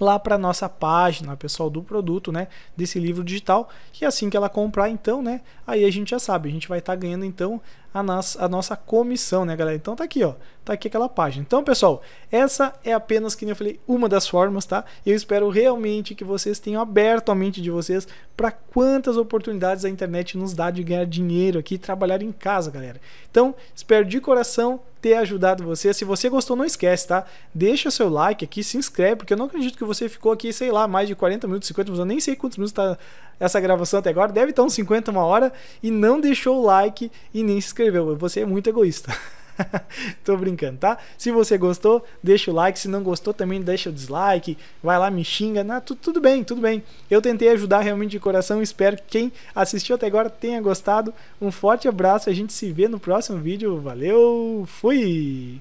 lá para nossa página, pessoal, do produto, né, desse livro digital, que é assim que ela comprar, então, né, aí a gente já sabe, a gente vai estar tá ganhando, então, a nossa, a nossa comissão, né, galera? Então tá aqui, ó. Tá aqui aquela página. Então, pessoal, essa é apenas, que eu falei, uma das formas, tá? Eu espero realmente que vocês tenham aberto a mente de vocês para quantas oportunidades a internet nos dá de ganhar dinheiro aqui, trabalhar em casa, galera. Então, espero de coração ter ajudado você. Se você gostou, não esquece, tá? Deixa seu like aqui, se inscreve, porque eu não acredito que você ficou aqui, sei lá, mais de 40 minutos, 50 minutos, eu nem sei quantos minutos tá essa gravação até agora, deve estar uns 50, uma hora, e não deixou o like e nem se inscreveu. Você é muito egoísta. Tô brincando, tá? Se você gostou, deixa o like. Se não gostou, também deixa o dislike. Vai lá, me xinga. Não, tudo bem, tudo bem. Eu tentei ajudar realmente de coração. Espero que quem assistiu até agora tenha gostado. Um forte abraço. A gente se vê no próximo vídeo. Valeu, fui!